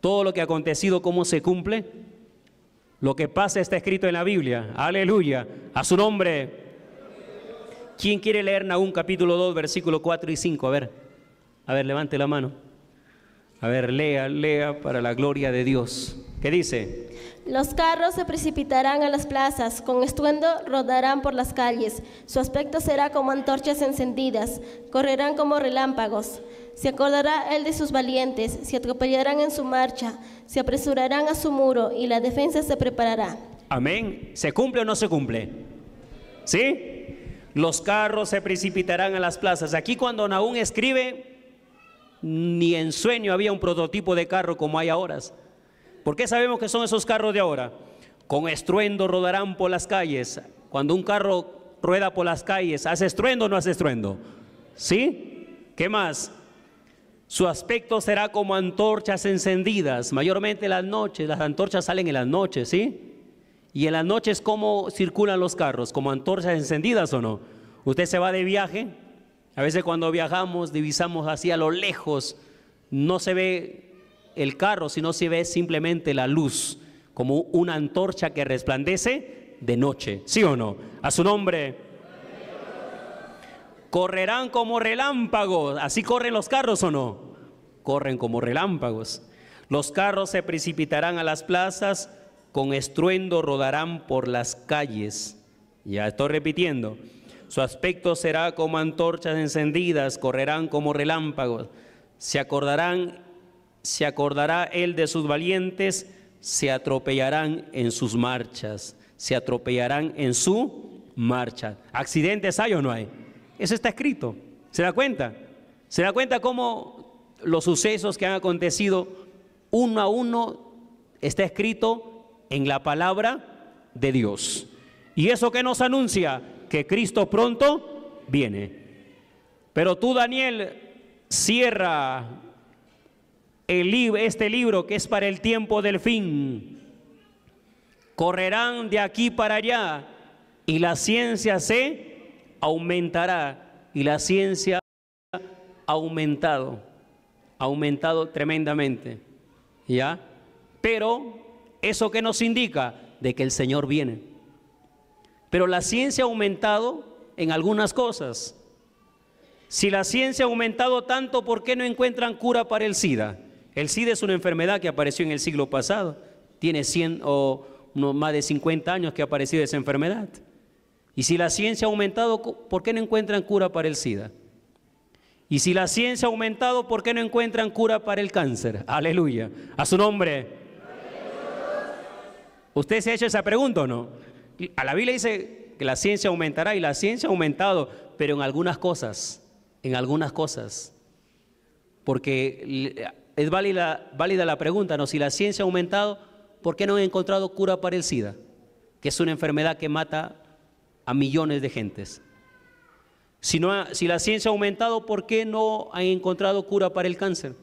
todo lo que ha acontecido, cómo se cumple. Lo que pasa está escrito en la Biblia. Aleluya. A su nombre. ¿Quién quiere leer Nahum capítulo 2, versículo 4 y 5? A ver. A ver, levante la mano. A ver, lea, lea para la gloria de Dios. ¿Qué dice? Los carros se precipitarán a las plazas, con estuendo rodarán por las calles, su aspecto será como antorchas encendidas, correrán como relámpagos, se acordará él de sus valientes, se atropellarán en su marcha, se apresurarán a su muro y la defensa se preparará. Amén. ¿Se cumple o no se cumple? ¿Sí? Los carros se precipitarán a las plazas. Aquí cuando Naún escribe, ni en sueño había un prototipo de carro como hay ahora. ¿Por qué sabemos que son esos carros de ahora? Con estruendo rodarán por las calles. Cuando un carro rueda por las calles, ¿hace estruendo o no hace estruendo? ¿Sí? ¿Qué más? Su aspecto será como antorchas encendidas, mayormente las noches, las antorchas salen en las noches, ¿sí? Y en las noches cómo circulan los carros, como antorchas encendidas o no. Usted se va de viaje, a veces cuando viajamos divisamos así a lo lejos, no se ve el carro, sino se ve simplemente la luz, como una antorcha que resplandece de noche, ¿sí o no? A su nombre correrán como relámpagos. ¿Así corren los carros o no? Corren como relámpagos. Los carros se precipitarán a las plazas, con estruendo rodarán por las calles. Ya estoy repitiendo. Su aspecto será como antorchas encendidas, correrán como relámpagos. Se acordarán, se acordará él de sus valientes, se atropellarán en sus marchas, se atropellarán en su marcha. ¿Accidentes hay o no hay? Eso está escrito. ¿Se da cuenta? ¿Se da cuenta cómo los sucesos que han acontecido uno a uno está escrito en la palabra de Dios? Y eso que nos anuncia que Cristo pronto viene. Pero tú, Daniel, cierra el este libro que es para el tiempo del fin. Correrán de aquí para allá y la ciencia se aumentará y la ciencia ha aumentado, aumentado tremendamente. ¿Ya? Pero eso que nos indica de que el Señor viene. Pero la ciencia ha aumentado en algunas cosas. Si la ciencia ha aumentado tanto, ¿por qué no encuentran cura para el SIDA? El SIDA es una enfermedad que apareció en el siglo pasado. Tiene 100 o no, más de 50 años que ha aparecido esa enfermedad. Y si la ciencia ha aumentado, ¿por qué no encuentran cura para el SIDA? Y si la ciencia ha aumentado, ¿por qué no encuentran cura para el cáncer? Aleluya. A su nombre. ¿Usted se ha hecho esa pregunta o no? A la Biblia dice que la ciencia aumentará y la ciencia ha aumentado, pero en algunas cosas, en algunas cosas. Porque es válida, la pregunta, ¿no? Si la ciencia ha aumentado, ¿por qué no han encontrado cura para el SIDA? Que es una enfermedad que mata a millones de gentes. Si, no si la ciencia ha aumentado, ¿por qué no han encontrado cura para el cáncer?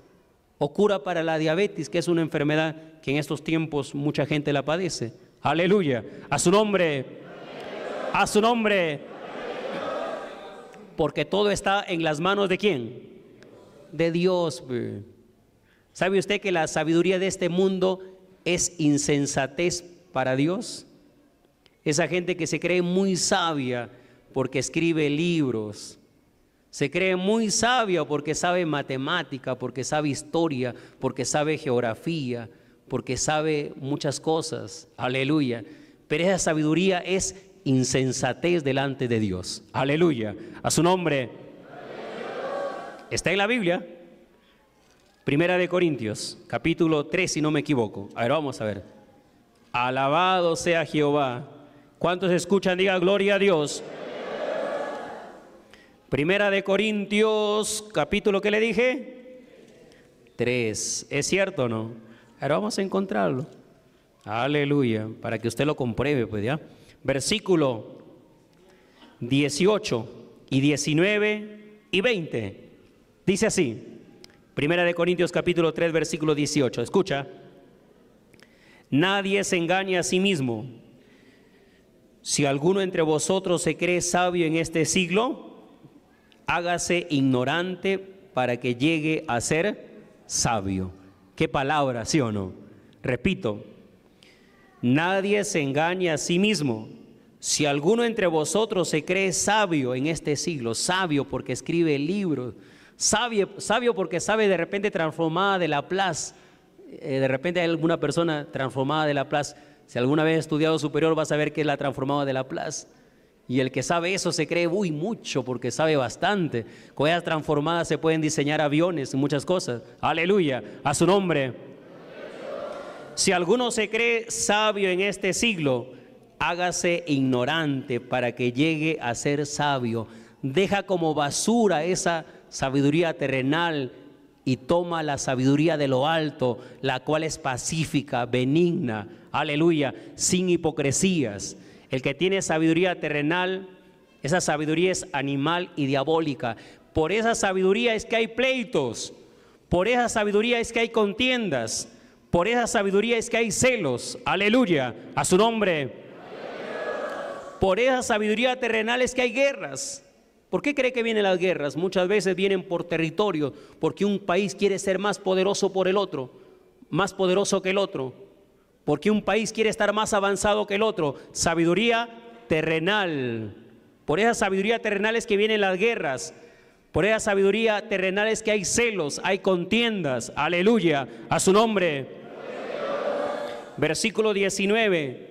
O cura para la diabetes, que es una enfermedad que en estos tiempos mucha gente la padece. Aleluya. A su nombre. A su nombre. Porque todo está en las manos de quién? De Dios. ¿Sabe usted que la sabiduría de este mundo es insensatez para Dios? Esa gente que se cree muy sabia porque escribe libros. Se cree muy sabia porque sabe matemática, porque sabe historia, porque sabe geografía, porque sabe muchas cosas. Aleluya. Pero esa sabiduría es insensatez delante de Dios. Aleluya. A su nombre. Está en la Biblia. Primera de Corintios, capítulo 3, si no me equivoco. A ver, vamos a ver. Alabado sea Jehová, ¿Cuántos escuchan? Diga gloria a Dios. Primera de Corintios, capítulo que le dije. Tres, ¿Es cierto o no? Ahora vamos a encontrarlo. Aleluya. Para que usted lo compruebe, pues ya. Versículo 18 y 19 y 20. Dice así. Primera de Corintios capítulo 3 versículo 18. Escucha. Nadie se engaña a sí mismo. Si alguno entre vosotros se cree sabio en este siglo, hágase ignorante para que llegue a ser sabio. Qué palabra, sí o no. Repito, nadie se engaña a sí mismo. Si alguno entre vosotros se cree sabio en este siglo, sabio porque escribe libros, sabio, sabio porque sabe de repente transformada de la plaza, eh, de repente hay alguna persona transformada de la plaza, si alguna vez has estudiado superior, vas a ver que es la transformada de Laplace. Y el que sabe eso se cree muy mucho porque sabe bastante. Con ellas transformadas se pueden diseñar aviones y muchas cosas. Aleluya, a su nombre. Si alguno se cree sabio en este siglo, hágase ignorante para que llegue a ser sabio. Deja como basura esa sabiduría terrenal y toma la sabiduría de lo alto, la cual es pacífica, benigna, aleluya, sin hipocresías. El que tiene sabiduría terrenal, esa sabiduría es animal y diabólica. Por esa sabiduría es que hay pleitos, por esa sabiduría es que hay contiendas, por esa sabiduría es que hay celos, aleluya, a su nombre. Por esa sabiduría terrenal es que hay guerras, ¿Por qué cree que vienen las guerras? Muchas veces vienen por territorio, porque un país quiere ser más poderoso por el otro, más poderoso que el otro. Porque un país quiere estar más avanzado que el otro? Sabiduría terrenal. Por esa sabiduría terrenal es que vienen las guerras. Por esa sabiduría terrenal es que hay celos, hay contiendas. Aleluya. A su nombre. Versículo 19.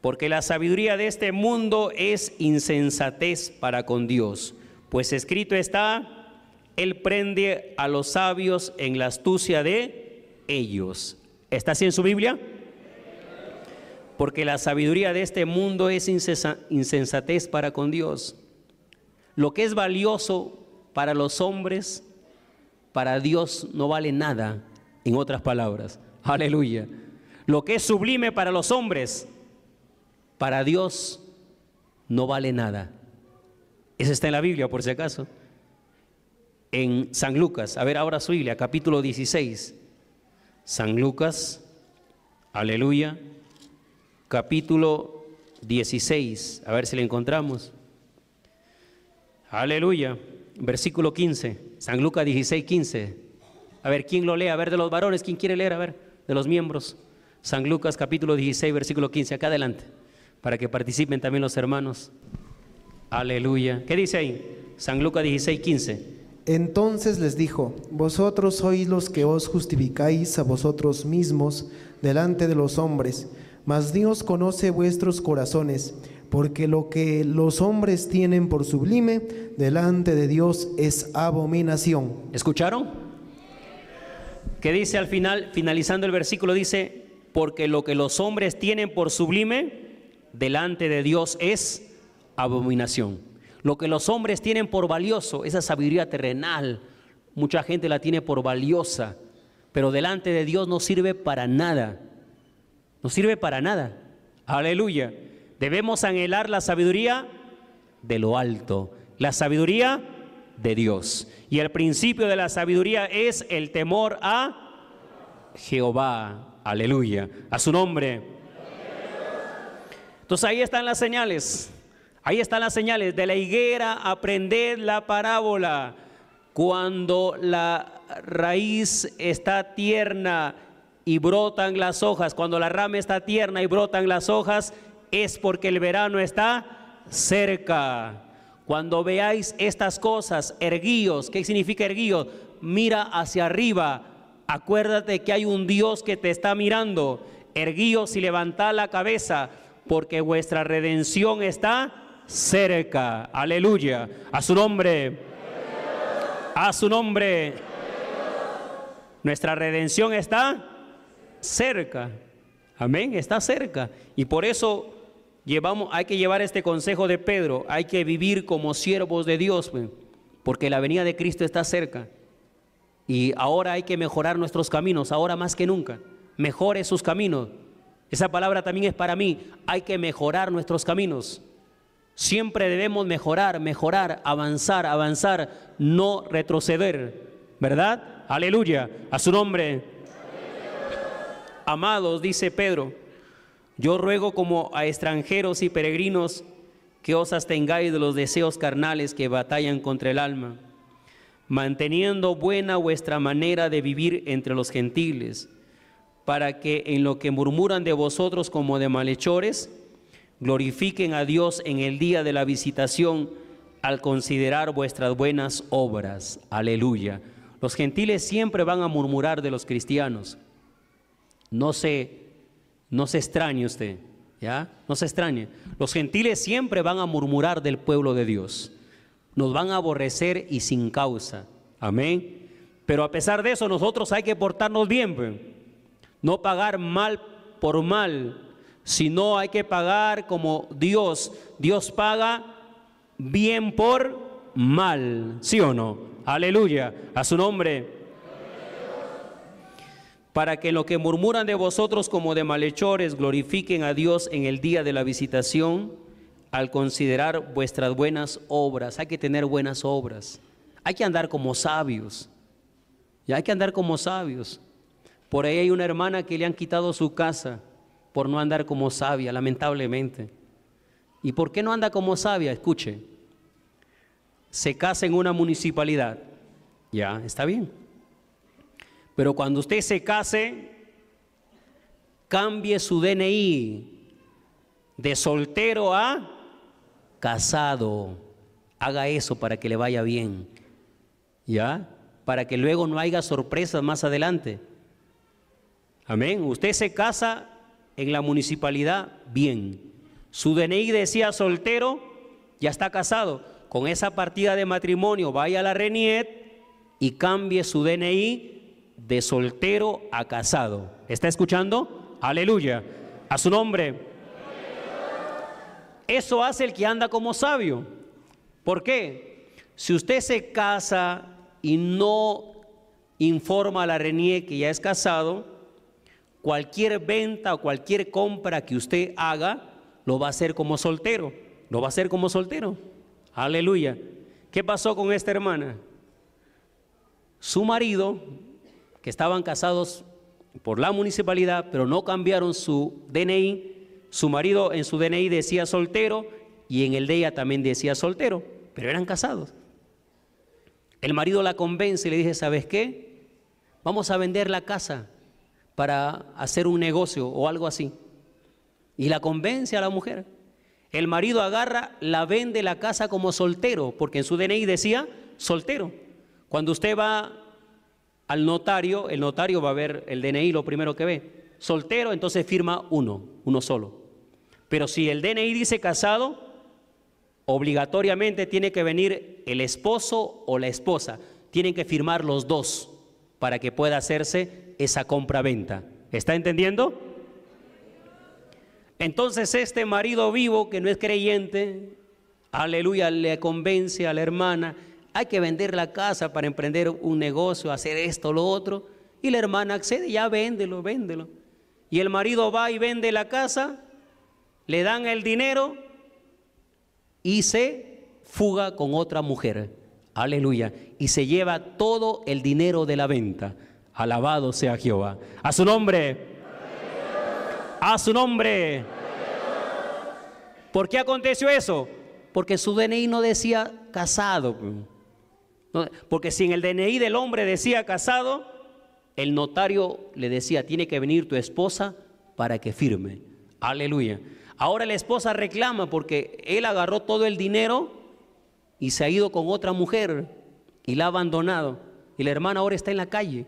Porque la sabiduría de este mundo es insensatez para con Dios. Pues escrito está, Él prende a los sabios en la astucia de ellos. ¿Está así en su Biblia? porque la sabiduría de este mundo es insensatez para con Dios. Lo que es valioso para los hombres, para Dios no vale nada, en otras palabras. Aleluya. Lo que es sublime para los hombres, para Dios no vale nada. Eso está en la Biblia, por si acaso. En San Lucas, a ver ahora su Biblia, capítulo 16. San Lucas, aleluya, capítulo 16, a ver si le encontramos. Aleluya, versículo 15, San Lucas 16, 15. A ver, ¿quién lo lee? A ver, de los varones, ¿quién quiere leer? A ver, de los miembros. San Lucas capítulo 16, versículo 15, acá adelante, para que participen también los hermanos. Aleluya. ¿Qué dice ahí? San Lucas 16, 15. Entonces les dijo, vosotros sois los que os justificáis a vosotros mismos delante de los hombres, mas Dios conoce vuestros corazones, porque lo que los hombres tienen por sublime delante de Dios es abominación. ¿Escucharon? Que dice al final, finalizando el versículo, dice, porque lo que los hombres tienen por sublime delante de Dios es abominación. Lo que los hombres tienen por valioso, esa sabiduría terrenal, mucha gente la tiene por valiosa, pero delante de Dios no sirve para nada. No sirve para nada. Aleluya. Debemos anhelar la sabiduría de lo alto, la sabiduría de Dios. Y el principio de la sabiduría es el temor a Jehová. Aleluya. A su nombre. Entonces ahí están las señales. Ahí están las señales. De la higuera aprended la parábola. Cuando la raíz está tierna y brotan las hojas. Cuando la rama está tierna y brotan las hojas, es porque el verano está cerca. Cuando veáis estas cosas, erguíos, ¿qué significa erguíos? Mira hacia arriba, acuérdate que hay un Dios que te está mirando. Erguíos y levantad la cabeza, porque vuestra redención está cerca. Aleluya. A su nombre. A su nombre. Nuestra redención está cerca. Amén, está cerca. Y por eso llevamos, hay que llevar este consejo de Pedro, hay que vivir como siervos de Dios, pues, porque la venida de Cristo está cerca. Y ahora hay que mejorar nuestros caminos, ahora más que nunca. Mejore sus caminos. Esa palabra también es para mí. Hay que mejorar nuestros caminos. Siempre debemos mejorar, mejorar, avanzar, avanzar, no retroceder. ¿Verdad? Aleluya. A su nombre. Amados, dice Pedro, yo ruego como a extranjeros y peregrinos que os abstengáis de los deseos carnales que batallan contra el alma, manteniendo buena vuestra manera de vivir entre los gentiles, para que en lo que murmuran de vosotros como de malhechores, glorifiquen a Dios en el día de la visitación al considerar vuestras buenas obras. Aleluya. Los gentiles siempre van a murmurar de los cristianos. No se, no se extrañe usted, ¿ya? No se extrañe. Los gentiles siempre van a murmurar del pueblo de Dios. Nos van a aborrecer y sin causa. Amén. Pero a pesar de eso, nosotros hay que portarnos bien. Pues. No pagar mal por mal, sino hay que pagar como Dios. Dios paga bien por mal. ¿Sí o no? Aleluya. A su nombre para que lo que murmuran de vosotros como de malhechores glorifiquen a Dios en el día de la visitación al considerar vuestras buenas obras. Hay que tener buenas obras. Hay que andar como sabios. Y hay que andar como sabios. Por ahí hay una hermana que le han quitado su casa por no andar como sabia, lamentablemente. ¿Y por qué no anda como sabia? Escuche. Se casa en una municipalidad. Ya, está bien pero cuando usted se case, cambie su DNI de soltero a casado. Haga eso para que le vaya bien. ¿Ya? Para que luego no haya sorpresas más adelante. Amén. Usted se casa en la municipalidad, bien. Su DNI decía soltero, ya está casado. Con esa partida de matrimonio, vaya a la RENIET y cambie su DNI de soltero a casado. ¿Está escuchando? Aleluya. A su nombre. Eso hace el que anda como sabio. ¿Por qué? Si usted se casa y no informa a la RENIE que ya es casado, cualquier venta o cualquier compra que usted haga, lo va a hacer como soltero. Lo va a hacer como soltero. Aleluya. ¿Qué pasó con esta hermana? Su marido que estaban casados por la municipalidad, pero no cambiaron su DNI. Su marido en su DNI decía soltero y en el de ella también decía soltero, pero eran casados. El marido la convence y le dice, ¿sabes qué? Vamos a vender la casa para hacer un negocio o algo así. Y la convence a la mujer. El marido agarra, la vende la casa como soltero, porque en su DNI decía soltero. Cuando usted va al notario, el notario va a ver el DNI lo primero que ve. Soltero, entonces firma uno, uno solo. Pero si el DNI dice casado, obligatoriamente tiene que venir el esposo o la esposa. Tienen que firmar los dos para que pueda hacerse esa compra-venta. ¿Está entendiendo? Entonces este marido vivo que no es creyente, aleluya, le convence a la hermana hay que vender la casa para emprender un negocio, hacer esto, lo otro. Y la hermana accede, ya véndelo, véndelo. Y el marido va y vende la casa, le dan el dinero y se fuga con otra mujer. Aleluya. Y se lleva todo el dinero de la venta. Alabado sea Jehová. A su nombre. A su nombre. ¿Por qué aconteció eso? Porque su DNI no decía casado. Porque si en el DNI del hombre decía casado, el notario le decía, tiene que venir tu esposa para que firme. Aleluya. Ahora la esposa reclama porque él agarró todo el dinero y se ha ido con otra mujer y la ha abandonado. Y la hermana ahora está en la calle.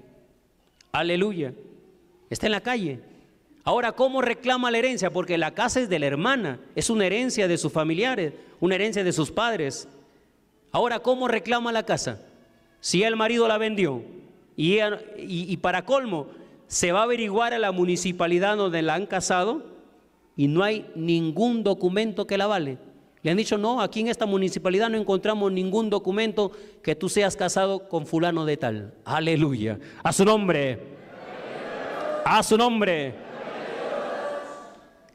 Aleluya. Está en la calle. Ahora, ¿cómo reclama la herencia? Porque la casa es de la hermana, es una herencia de sus familiares, una herencia de sus padres. Ahora, ¿cómo reclama la casa? Si el marido la vendió y, y, para colmo, se va a averiguar a la municipalidad donde la han casado y no hay ningún documento que la vale. Le han dicho, no, aquí en esta municipalidad no encontramos ningún documento que tú seas casado con fulano de tal. Aleluya. A su nombre. A su nombre.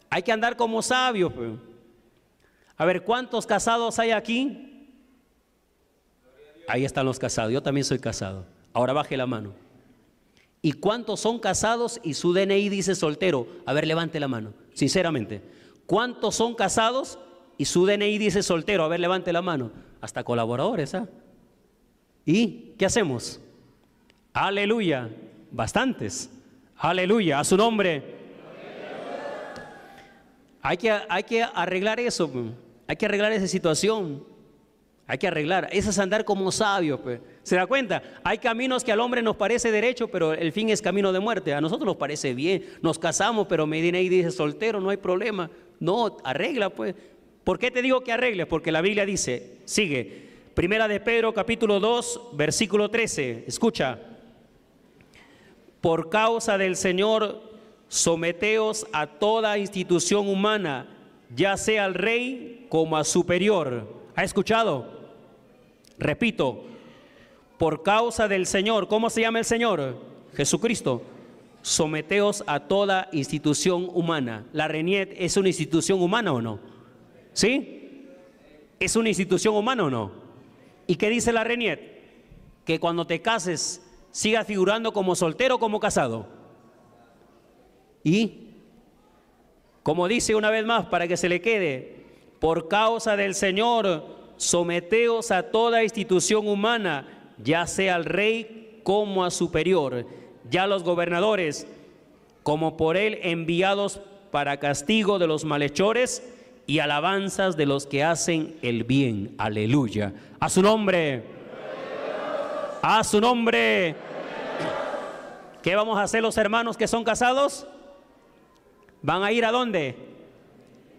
Hay que andar como sabios. Pues. A ver, ¿cuántos casados hay aquí? Ahí están los casados. Yo también soy casado. Ahora baje la mano. ¿Y cuántos son casados y su DNI dice soltero? A ver, levante la mano, sinceramente. ¿Cuántos son casados y su DNI dice soltero? A ver, levante la mano. Hasta colaboradores, ¿ah? ¿Y qué hacemos? Aleluya. Bastantes. Aleluya. A su nombre. Hay que, hay que arreglar eso. Pues. Hay que arreglar esa situación. Hay que arreglar. Eso es andar como sabio Pues. ¿Se da cuenta? Hay caminos que al hombre nos parece derecho, pero el fin es camino de muerte. A nosotros nos parece bien. Nos casamos, pero Medina y dice, soltero, no hay problema. No, arregla pues. ¿Por qué te digo que arregles? Porque la Biblia dice, sigue. Primera de Pedro capítulo 2, versículo 13. Escucha. Por causa del Señor, someteos a toda institución humana, ya sea al rey como a superior ¿Ha escuchado? Repito, por causa del Señor, ¿cómo se llama el Señor? Jesucristo. Someteos a toda institución humana. ¿La RENIET es una institución humana o no? ¿Sí? ¿Es una institución humana o no? ¿Y qué dice la RENIET? Que cuando te cases sigas figurando como soltero o como casado. ¿Y? Como dice una vez más, para que se le quede, por causa del Señor, someteos a toda institución humana, ya sea al rey como a superior, ya los gobernadores, como por él enviados para castigo de los malhechores y alabanzas de los que hacen el bien. Aleluya. A su nombre. A su nombre. ¿Qué vamos a hacer los hermanos que son casados? ¿Van a ir a dónde?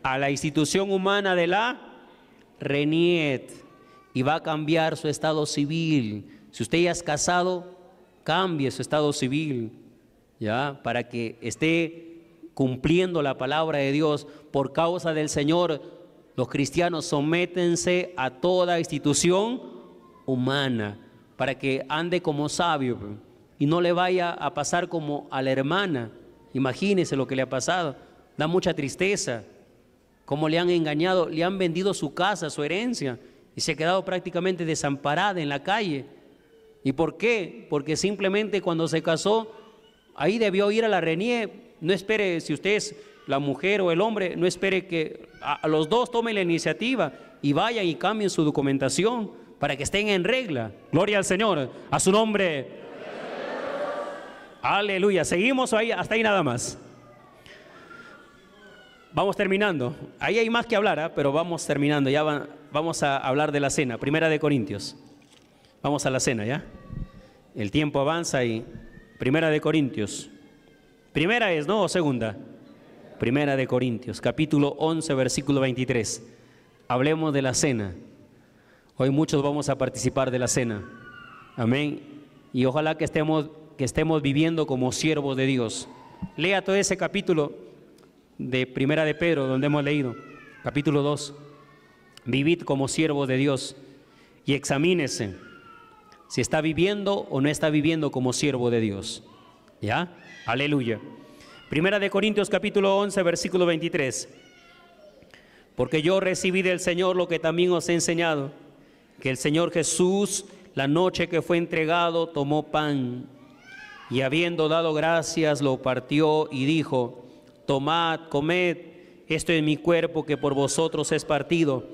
a la institución humana de la RENIET y va a cambiar su estado civil. Si usted ya es casado, cambie su estado civil, ¿ya? Para que esté cumpliendo la palabra de Dios. Por causa del Señor, los cristianos sométense a toda institución humana para que ande como sabio y no le vaya a pasar como a la hermana. Imagínese lo que le ha pasado. Da mucha tristeza. Como le han engañado, le han vendido su casa, su herencia, y se ha quedado prácticamente desamparada en la calle. ¿Y por qué? Porque simplemente cuando se casó, ahí debió ir a la renie. No espere, si usted es la mujer o el hombre, no espere que a, los dos tomen la iniciativa y vayan y cambien su documentación para que estén en regla. Gloria al Señor, a su nombre. Aleluya. Seguimos ahí, hasta ahí nada más. Vamos terminando. Ahí hay más que hablar, ¿ah? pero vamos terminando. Ya vamos a hablar de la cena. Primera de Corintios. Vamos a la cena, ¿ya? El tiempo avanza y Primera de Corintios. Primera es, ¿no? ¿O segunda? Primera de Corintios, capítulo 11, versículo 23. Hablemos de la cena. Hoy muchos vamos a participar de la cena. Amén. Y ojalá que estemos, que estemos viviendo como siervos de Dios. Lea todo ese capítulo de Primera de Pedro, donde hemos leído, capítulo 2. Vivid como siervo de Dios y examínese si está viviendo o no está viviendo como siervo de Dios. ¿Ya? Aleluya. Primera de Corintios capítulo 11, versículo 23. Porque yo recibí del Señor lo que también os he enseñado, que el Señor Jesús, la noche que fue entregado, tomó pan y habiendo dado gracias, lo partió y dijo, tomad, comed, esto es mi cuerpo que por vosotros es partido,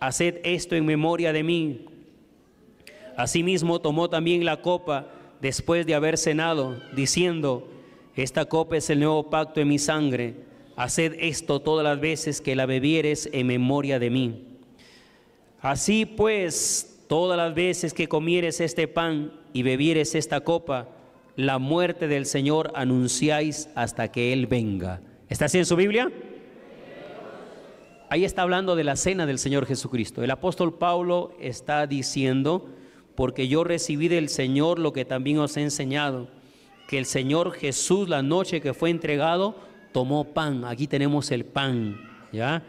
haced esto en memoria de mí. Asimismo tomó también la copa después de haber cenado, diciendo, esta copa es el nuevo pacto en mi sangre, haced esto todas las veces que la bebieres en memoria de mí. Así pues, todas las veces que comieres este pan y bebieres esta copa, la muerte del Señor anunciáis hasta que Él venga. ¿Está así en su Biblia? Ahí está hablando de la cena del Señor Jesucristo. El apóstol Pablo está diciendo, porque yo recibí del Señor lo que también os he enseñado, que el Señor Jesús la noche que fue entregado tomó pan. Aquí tenemos el pan, ¿ya?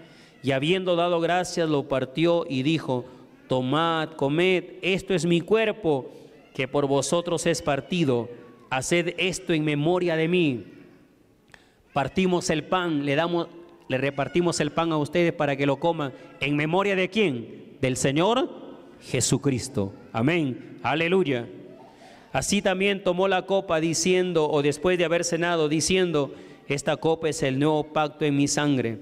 Y habiendo dado gracias lo partió y dijo, tomad, comed, esto es mi cuerpo que por vosotros es partido. Haced esto en memoria de mí partimos el pan, le damos, le repartimos el pan a ustedes para que lo coman. ¿En memoria de quién? Del Señor Jesucristo. Amén. Aleluya. Así también tomó la copa diciendo, o después de haber cenado, diciendo, esta copa es el nuevo pacto en mi sangre.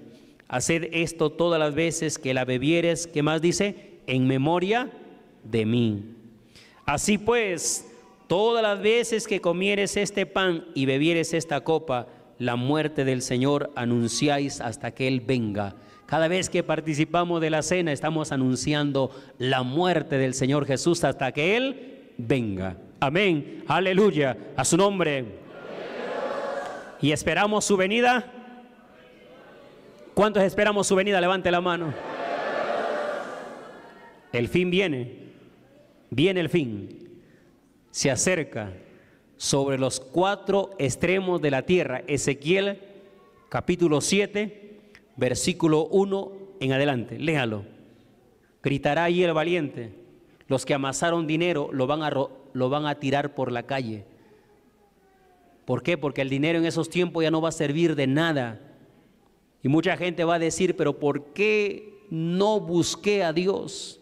Haced esto todas las veces que la bebieres, ¿qué más dice, en memoria de mí. Así pues, todas las veces que comieres este pan y bebieres esta copa, la muerte del Señor anunciáis hasta que Él venga. Cada vez que participamos de la cena estamos anunciando la muerte del Señor Jesús hasta que Él venga. Amén, aleluya, a su nombre. Y esperamos su venida. ¿Cuántos esperamos su venida? Levante la mano. El fin viene, viene el fin, se acerca sobre los cuatro extremos de la tierra. Ezequiel capítulo 7, versículo 1 en adelante. Léalo. Gritará ahí el valiente. Los que amasaron dinero lo van a, lo van a tirar por la calle. ¿Por qué? Porque el dinero en esos tiempos ya no va a servir de nada. Y mucha gente va a decir, pero ¿por qué no busqué a Dios?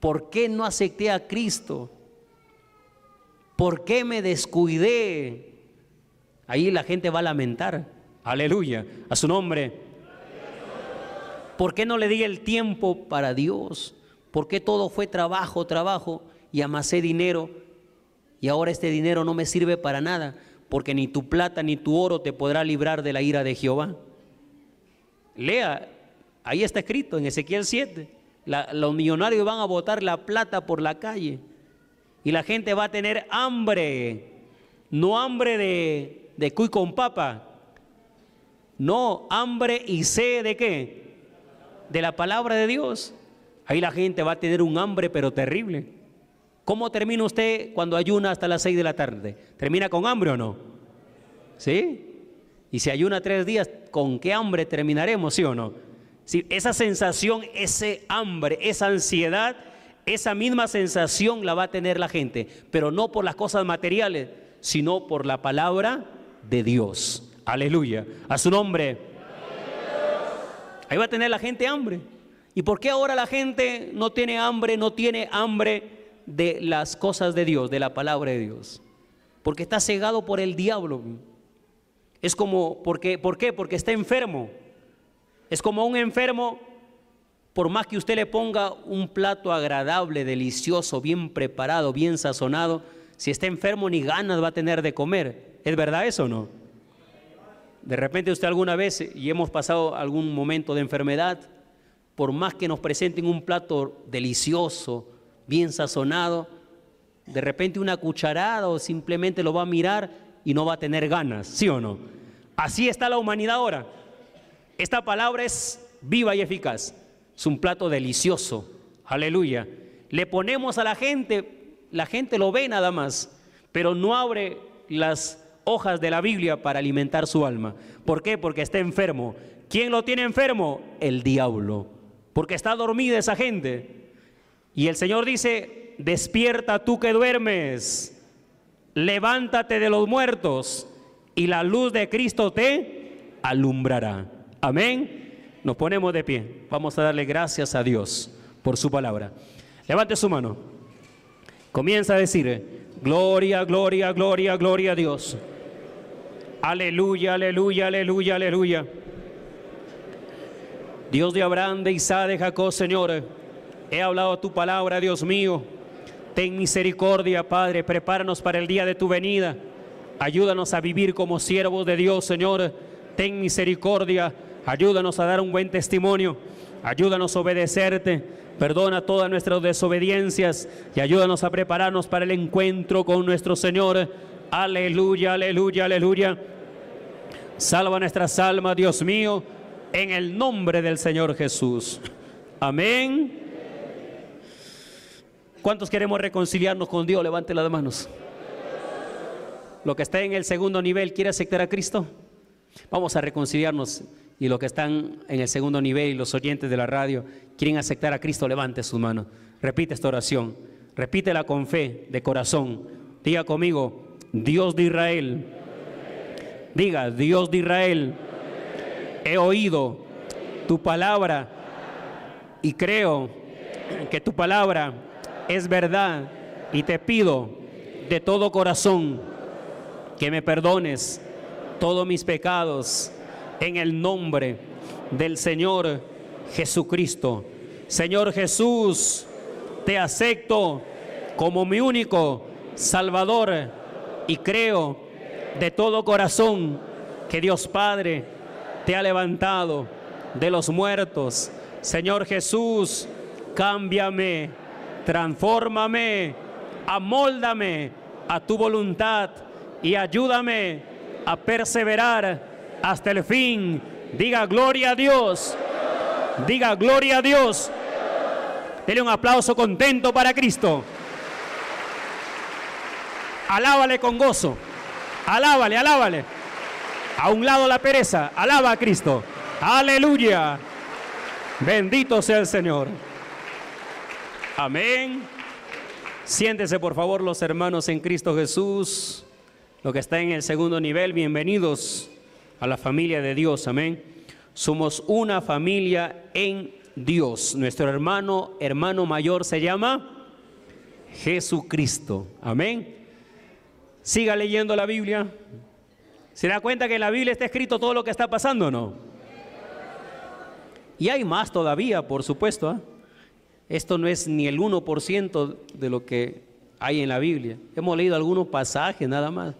¿Por qué no acepté a Cristo? ¿Por qué me descuidé? Ahí la gente va a lamentar. Aleluya. A su nombre. ¿Por qué no le di el tiempo para Dios? ¿Por qué todo fue trabajo, trabajo y amasé dinero? Y ahora este dinero no me sirve para nada, porque ni tu plata ni tu oro te podrá librar de la ira de Jehová. Lea, ahí está escrito en Ezequiel 7, los millonarios van a botar la plata por la calle y la gente va a tener hambre, no hambre de, de cuy con papa, no, hambre y sé de qué? De la palabra de Dios. Ahí la gente va a tener un hambre, pero terrible. ¿Cómo termina usted cuando ayuna hasta las seis de la tarde? ¿Termina con hambre o no? ¿Sí? Y si ayuna tres días, ¿con qué hambre terminaremos, sí o no? esa sensación, ese hambre, esa ansiedad esa misma sensación la va a tener la gente, pero no por las cosas materiales, sino por la palabra de Dios. Aleluya. A su nombre. Ahí va a tener la gente hambre. ¿Y por qué ahora la gente no tiene hambre, no tiene hambre de las cosas de Dios, de la palabra de Dios? Porque está cegado por el diablo. Es como, qué? ¿por qué? Porque está enfermo. Es como un enfermo por más que usted le ponga un plato agradable, delicioso, bien preparado, bien sazonado, si está enfermo ni ganas va a tener de comer. ¿Es verdad eso o no? De repente usted alguna vez, y hemos pasado algún momento de enfermedad, por más que nos presenten un plato delicioso, bien sazonado, de repente una cucharada o simplemente lo va a mirar y no va a tener ganas, ¿sí o no? Así está la humanidad ahora. Esta palabra es viva y eficaz. Es un plato delicioso. Aleluya. Le ponemos a la gente, la gente lo ve nada más, pero no abre las hojas de la Biblia para alimentar su alma. ¿Por qué? Porque está enfermo. ¿Quién lo tiene enfermo? El diablo. Porque está dormida esa gente. Y el Señor dice, despierta tú que duermes, levántate de los muertos y la luz de Cristo te alumbrará. Amén. Nos ponemos de pie. Vamos a darle gracias a Dios por su palabra. Levante su mano. Comienza a decir, gloria, gloria, gloria, gloria a Dios. Aleluya, aleluya, aleluya, aleluya. Dios de Abraham, de Isaac, de Jacob, Señor, he hablado tu palabra, Dios mío. Ten misericordia, Padre, prepáranos para el día de tu venida. Ayúdanos a vivir como siervos de Dios, Señor. Ten misericordia Ayúdanos a dar un buen testimonio. Ayúdanos a obedecerte. Perdona todas nuestras desobediencias y ayúdanos a prepararnos para el encuentro con nuestro Señor. Aleluya, aleluya, aleluya. Salva nuestras almas, Dios mío, en el nombre del Señor Jesús. Amén. ¿Cuántos queremos reconciliarnos con Dios? Levante las manos. Lo que está en el segundo nivel, ¿quiere aceptar a Cristo? Vamos a reconciliarnos y los que están en el segundo nivel y los oyentes de la radio quieren aceptar a Cristo, levante sus manos. Repite esta oración. Repítela con fe, de corazón. Diga conmigo, Dios de Israel. Diga, Dios de Israel. He oído tu palabra y creo que tu palabra es verdad y te pido de todo corazón que me perdones todos mis pecados en el nombre del Señor Jesucristo. Señor Jesús, te acepto como mi único Salvador y creo de todo corazón que Dios Padre te ha levantado de los muertos. Señor Jesús, cámbiame, transfórmame, amóldame a tu voluntad y ayúdame a perseverar hasta el fin. Diga gloria a Dios. Diga gloria a Dios. Dele un aplauso contento para Cristo. Alábale con gozo. Alábale, alábale. A un lado la pereza. Alaba a Cristo. Aleluya. Bendito sea el Señor. Amén. Siéntese por favor los hermanos en Cristo Jesús. Lo que está en el segundo nivel, bienvenidos a la familia de Dios, amén. Somos una familia en Dios. Nuestro hermano, hermano mayor se llama Jesucristo, amén. Siga leyendo la Biblia. ¿Se da cuenta que en la Biblia está escrito todo lo que está pasando o no? Y hay más todavía, por supuesto. ¿ah? Esto no es ni el 1% de lo que hay en la Biblia. Hemos leído algunos pasajes nada más.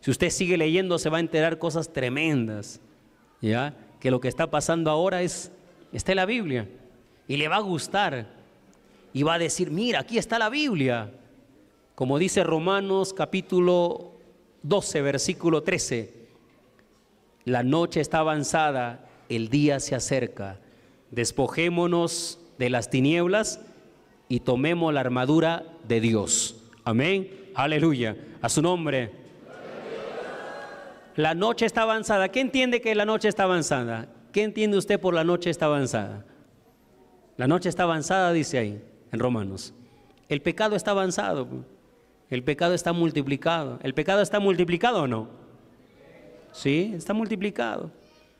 Si usted sigue leyendo se va a enterar cosas tremendas, ¿ya? Que lo que está pasando ahora es, está en la Biblia y le va a gustar y va a decir, mira, aquí está la Biblia. Como dice Romanos capítulo 12, versículo 13, la noche está avanzada, el día se acerca. Despojémonos de las tinieblas y tomemos la armadura de Dios. Amén. Aleluya. A su nombre. La noche está avanzada. ¿Qué entiende que la noche está avanzada? ¿Qué entiende usted por la noche está avanzada? La noche está avanzada, dice ahí, en Romanos. El pecado está avanzado. El pecado está multiplicado. ¿El pecado está multiplicado o no? Sí, está multiplicado.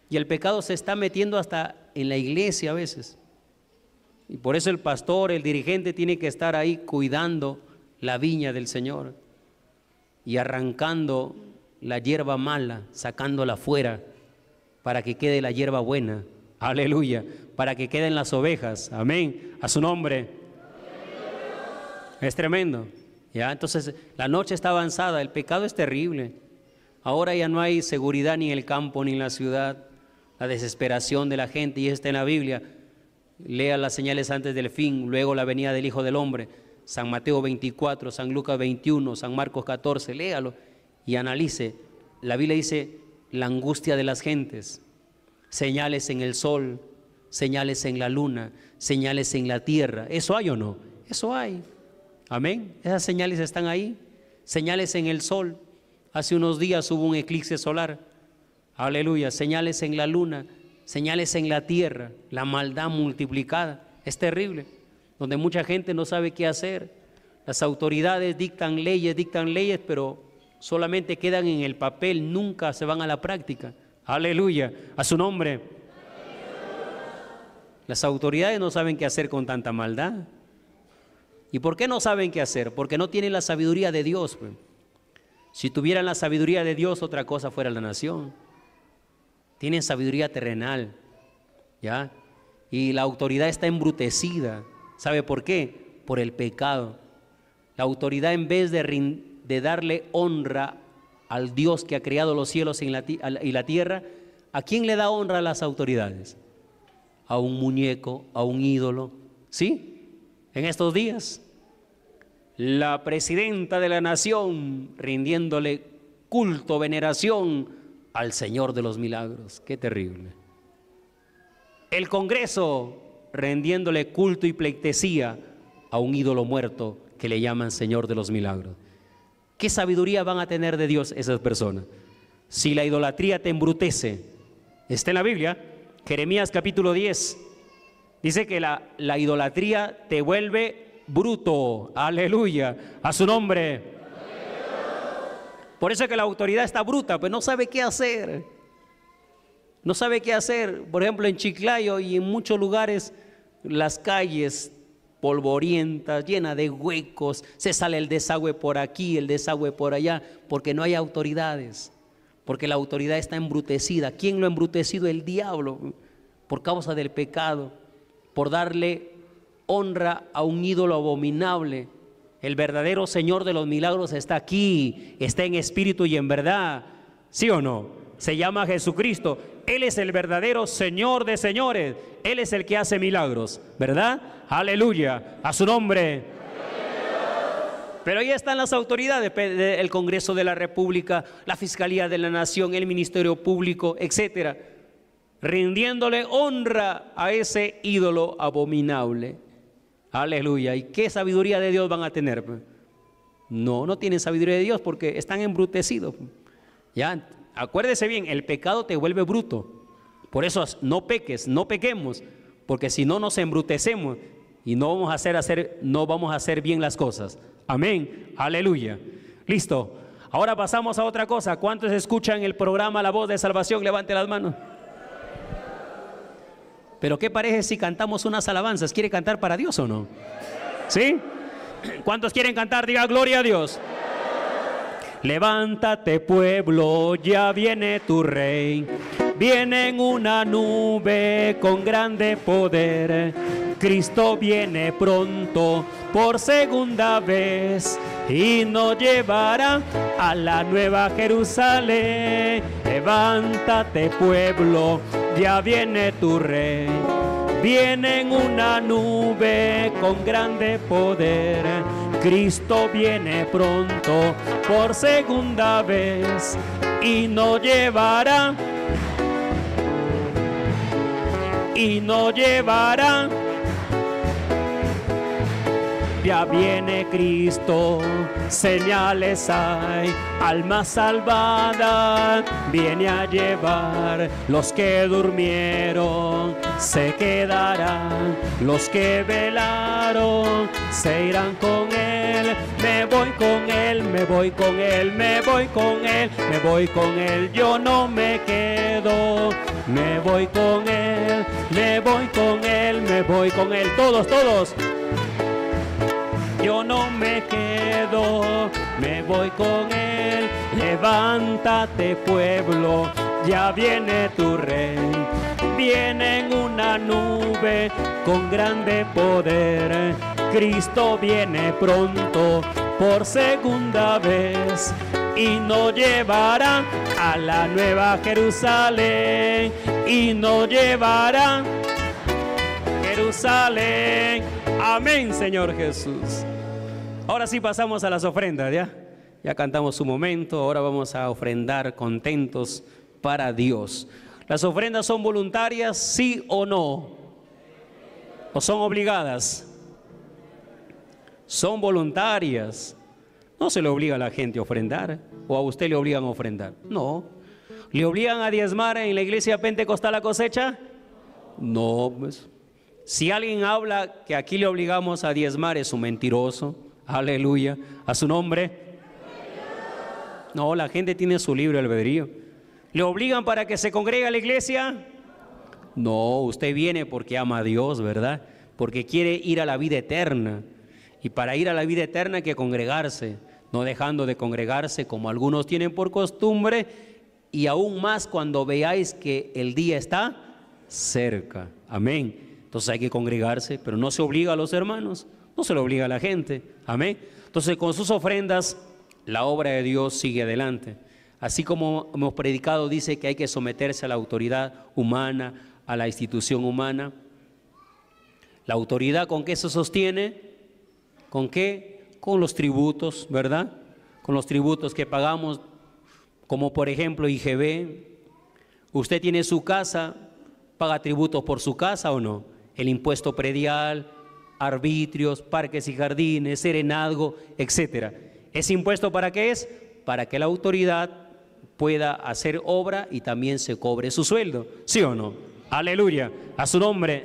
Y el pecado se está metiendo hasta en la iglesia a veces. Y por eso el pastor, el dirigente, tiene que estar ahí cuidando la viña del Señor y arrancando la hierba mala, sacándola fuera, para que quede la hierba buena. Aleluya. Para que queden las ovejas. Amén. A su nombre. Es tremendo. Ya, entonces la noche está avanzada, el pecado es terrible. Ahora ya no hay seguridad ni en el campo ni en la ciudad. La desesperación de la gente, y está en la Biblia. Lea las señales antes del fin, luego la venida del Hijo del Hombre. San Mateo 24, San Lucas 21, San Marcos 14, léalo y analice. La Biblia dice la angustia de las gentes, señales en el sol, señales en la luna, señales en la tierra. ¿Eso hay o no? Eso hay. Amén. Esas señales están ahí. Señales en el sol. Hace unos días hubo un eclipse solar. Aleluya. Señales en la luna, señales en la tierra. La maldad multiplicada. Es terrible. Donde mucha gente no sabe qué hacer. Las autoridades dictan leyes, dictan leyes, pero solamente quedan en el papel, nunca se van a la práctica. Aleluya, a su nombre. Las autoridades no saben qué hacer con tanta maldad. ¿Y por qué no saben qué hacer? Porque no tienen la sabiduría de Dios. Pues. Si tuvieran la sabiduría de Dios, otra cosa fuera la nación. Tienen sabiduría terrenal, ¿ya? Y la autoridad está embrutecida. ¿Sabe por qué? Por el pecado. La autoridad en vez de de darle honra al Dios que ha creado los cielos y la tierra, ¿a quién le da honra a las autoridades? A un muñeco, a un ídolo. ¿Sí? En estos días, la presidenta de la nación rindiéndole culto, veneración al Señor de los milagros. Qué terrible. El Congreso rindiéndole culto y pleitesía a un ídolo muerto que le llaman Señor de los milagros. ¿Qué sabiduría van a tener de Dios esas personas? Si la idolatría te embrutece, está en la Biblia, Jeremías capítulo 10, dice que la, idolatría te vuelve bruto, aleluya, a su nombre. Por eso es que la autoridad está bruta, pero pues no sabe qué hacer. No sabe qué hacer. Por ejemplo, en Chiclayo y en muchos lugares, las calles polvorienta, llena de huecos, se sale el desagüe por aquí, el desagüe por allá, porque no hay autoridades, porque la autoridad está embrutecida. ¿Quién lo ha embrutecido? El diablo, por causa del pecado, por darle honra a un ídolo abominable. El verdadero Señor de los milagros está aquí, está en espíritu y en verdad, ¿sí o no? Se llama Jesucristo. Él es el verdadero Señor de señores. Él es el que hace milagros, ¿verdad? Aleluya. A su nombre. Pero ahí están las autoridades, el Congreso de la República, la Fiscalía de la Nación, el Ministerio Público, etcétera, rindiéndole honra a ese ídolo abominable. Aleluya. ¿Y qué sabiduría de Dios van a tener? No, no tienen sabiduría de Dios porque están embrutecidos. Ya, acuérdese bien, el pecado te vuelve bruto. Por eso no peques, no pequemos, porque si no nos embrutecemos y no vamos a hacer, hacer, no vamos a hacer bien las cosas. Amén. Aleluya. Listo. Ahora pasamos a otra cosa. ¿Cuántos escuchan el programa La Voz de Salvación? Levante las manos. Pero ¿qué parece si cantamos unas alabanzas? ¿Quiere cantar para Dios o no? ¿Sí? ¿Cuántos quieren cantar? Diga gloria a Dios. Levántate pueblo, ya viene tu rey viene una nube con grande poder. Cristo viene pronto por segunda vez y nos llevará a la nueva Jerusalén. Levántate pueblo, ya viene tu rey. Viene en una nube con grande poder. Cristo viene pronto por segunda vez y nos llevará y no llevarán. Ya viene Cristo, señales hay, alma salvada viene a llevar. Los que durmieron se quedarán, los que velaron se irán con él me voy con él, me voy con él, me voy con él, me voy con él, yo no me quedo, me voy con él, me voy con él, me voy con él, todos, todos. Yo no me quedo, me voy con él, levántate pueblo, ya viene tu rey viene una nube con grande poder. Cristo viene pronto por segunda vez y nos llevará a la nueva Jerusalén y nos llevará Jerusalén. Amén, Señor Jesús. Ahora sí pasamos a las ofrendas, ¿ya? Ya cantamos un momento, ahora vamos a ofrendar contentos para Dios. ¿Las ofrendas son voluntarias, sí o no? ¿O son obligadas? Son voluntarias. No se le obliga a la gente a ofrendar, o a usted le obligan a ofrendar. No. ¿Le obligan a diezmar en la iglesia pentecostal la cosecha? No, pues. Si alguien habla que aquí le obligamos a diezmar, es un mentiroso. Aleluya. A su nombre. No, la gente tiene su libre albedrío. ¿Le obligan para que se congregue a la iglesia? No, usted viene porque ama a Dios, ¿verdad? Porque quiere ir a la vida eterna. Y para ir a la vida eterna hay que congregarse, no dejando de congregarse como algunos tienen por costumbre, y aún más cuando veáis que el día está cerca. Amén. Entonces hay que congregarse, pero no se obliga a los hermanos, no se lo obliga a la gente. Amén. Entonces con sus ofrendas la obra de Dios sigue adelante. Así como hemos predicado, dice que hay que someterse a la autoridad humana, a la institución humana. La autoridad con qué se sostiene? ¿Con qué? Con los tributos, ¿verdad? Con los tributos que pagamos, como por ejemplo IGB. Usted tiene su casa, paga tributos por su casa o no? El impuesto predial, arbitrios, parques y jardines, serenazgo, etcétera. ¿Ese impuesto para qué es? Para que la autoridad pueda hacer obra y también se cobre su sueldo, ¿sí o no? Aleluya, a su nombre.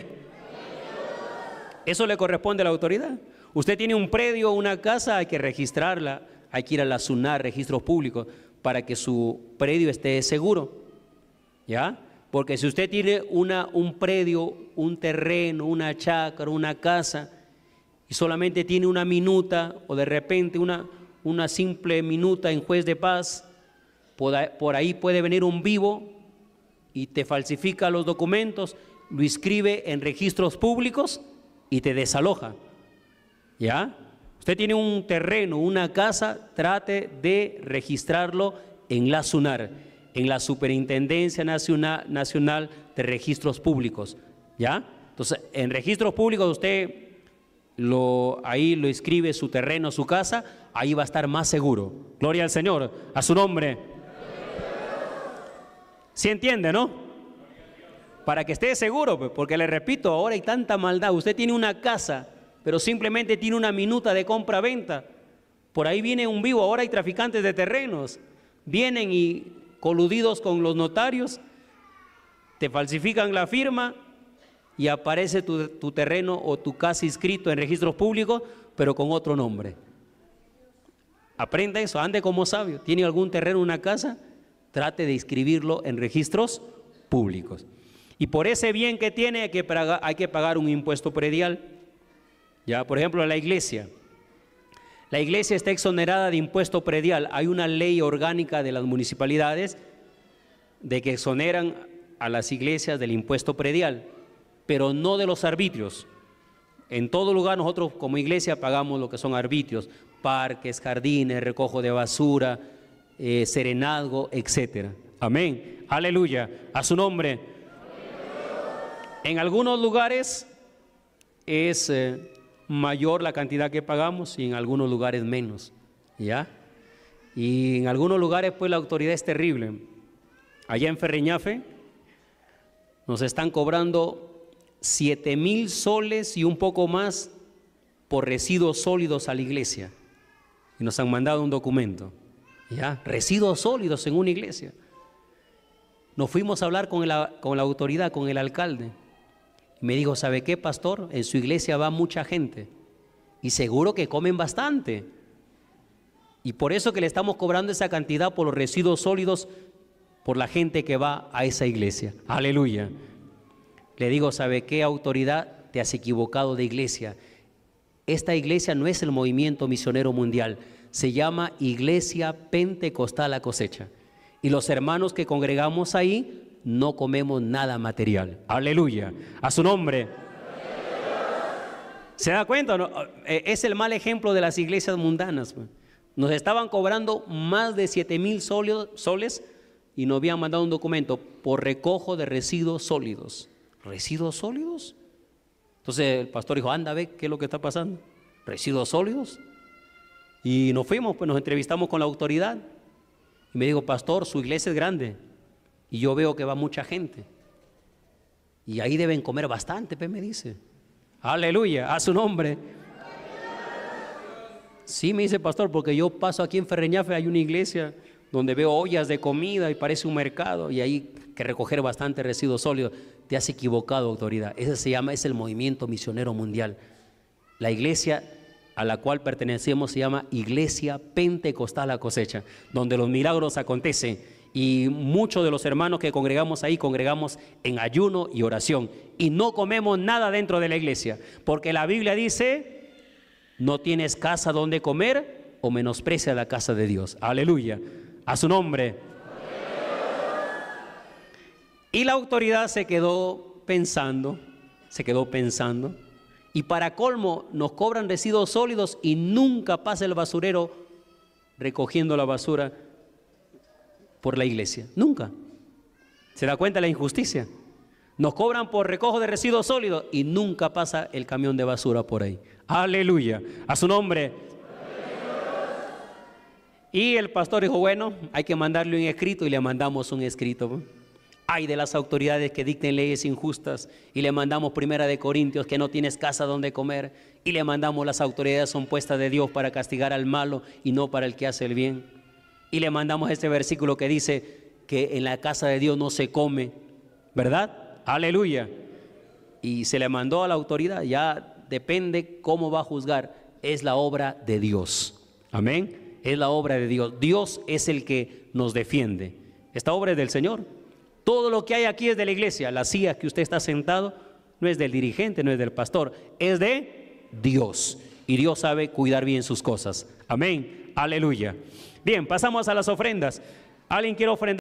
Eso le corresponde a la autoridad. Usted tiene un predio, una casa, hay que registrarla, hay que ir a la SUNAR, registros públicos, para que su predio esté seguro. ¿Ya? Porque si usted tiene una, un predio, un terreno, una chacra una casa, y solamente tiene una minuta o de repente una, una simple minuta en juez de paz, por ahí puede venir un vivo y te falsifica los documentos, lo inscribe en registros públicos y te desaloja. ¿Ya? Usted tiene un terreno, una casa, trate de registrarlo en la SUNAR, en la Superintendencia Nacional, Nacional de Registros Públicos. ¿Ya? Entonces, en registros públicos usted lo, ahí lo escribe su terreno, su casa, ahí va a estar más seguro. Gloria al Señor, a su nombre. ¿Sí entiende, no? Para que esté seguro, pues, porque le repito, ahora hay tanta maldad. Usted tiene una casa, pero simplemente tiene una minuta de compra-venta. Por ahí viene un vivo, ahora hay traficantes de terrenos. Vienen y coludidos con los notarios, te falsifican la firma y aparece tu, tu terreno o tu casa inscrito en registros públicos, pero con otro nombre. Aprenda eso, ande como sabio. ¿Tiene algún terreno, una casa? trate de inscribirlo en registros públicos. Y por ese bien que tiene hay que, pagar, un impuesto predial. Ya, por ejemplo, la iglesia. La iglesia está exonerada de impuesto predial. Hay una ley orgánica de las municipalidades de que exoneran a las iglesias del impuesto predial, pero no de los arbitrios. En todo lugar nosotros como iglesia pagamos lo que son arbitrios, parques, jardines, recojo de basura, eh, serenazgo, Amén. Aleluya. A su nombre. En algunos lugares es eh, mayor la cantidad que pagamos y en algunos lugares menos. ¿Ya? Y en algunos lugares pues la autoridad es terrible. Allá en Ferreñafe nos están cobrando 7 mil soles y un poco más por residuos sólidos a la iglesia. Y nos han mandado un documento. ¿ya? residuos sólidos en una iglesia. Nos fuimos a hablar con la, con la autoridad, con el alcalde. Y me dijo, ¿sabe qué, pastor? En su iglesia va mucha gente y seguro que comen bastante. Y por eso que le estamos cobrando esa cantidad por los residuos sólidos, por la gente que va a esa iglesia. Aleluya. Le digo, ¿sabe qué autoridad? Te has equivocado de iglesia. Esta iglesia no es el movimiento misionero mundial se llama Iglesia Pentecostal a Cosecha. Y los hermanos que congregamos ahí no comemos nada material. Aleluya. A su nombre. ¿Se da cuenta? Eh, es el mal ejemplo de las iglesias mundanas. Nos estaban cobrando más de 7 mil soles y nos habían mandado un documento por recojo de residuos sólidos. ¿Residuos sólidos? Entonces el pastor dijo, anda, ve qué es lo que está pasando. ¿Residuos sólidos? Y nos fuimos, pues nos entrevistamos con la autoridad. Y me dijo, pastor, su iglesia es grande. Y yo veo que va mucha gente. Y ahí deben comer bastante, pues me dice. Aleluya, a su nombre. Sí, me dice pastor, porque yo paso aquí en Ferreñafe, hay una iglesia donde veo ollas de comida y parece un mercado y hay que recoger bastante residuos sólidos. Te has equivocado, autoridad. Ese se llama, es el movimiento misionero mundial. La iglesia a la cual pertenecemos se llama Iglesia Pentecostal a Cosecha, donde los milagros acontecen y muchos de los hermanos que congregamos ahí congregamos en ayuno y oración y no comemos nada dentro de la iglesia, porque la Biblia dice, no tienes casa donde comer o menosprecia la casa de Dios. Aleluya. A su nombre. Y la autoridad se quedó pensando, se quedó pensando y para colmo, nos cobran residuos sólidos y nunca pasa el basurero recogiendo la basura por la iglesia. Nunca. ¿Se da cuenta la injusticia? Nos cobran por recojo de residuos sólidos y nunca pasa el camión de basura por ahí. Aleluya. A su nombre. Y el pastor dijo, bueno, hay que mandarle un escrito y le mandamos un escrito. Hay de las autoridades que dicten leyes injustas y le mandamos primera de Corintios que no tienes casa donde comer y le mandamos las autoridades son puestas de Dios para castigar al malo y no para el que hace el bien. Y le mandamos este versículo que dice que en la casa de Dios no se come, ¿verdad? Aleluya. Y se le mandó a la autoridad, ya depende cómo va a juzgar, es la obra de Dios. Amén. Es la obra de Dios. Dios es el que nos defiende. Esta obra es del Señor. Todo lo que hay aquí es de la iglesia. La silla que usted está sentado no es del dirigente, no es del pastor, es de Dios. Y Dios sabe cuidar bien sus cosas. Amén. Aleluya. Bien, pasamos a las ofrendas. ¿Alguien quiere ofrendar?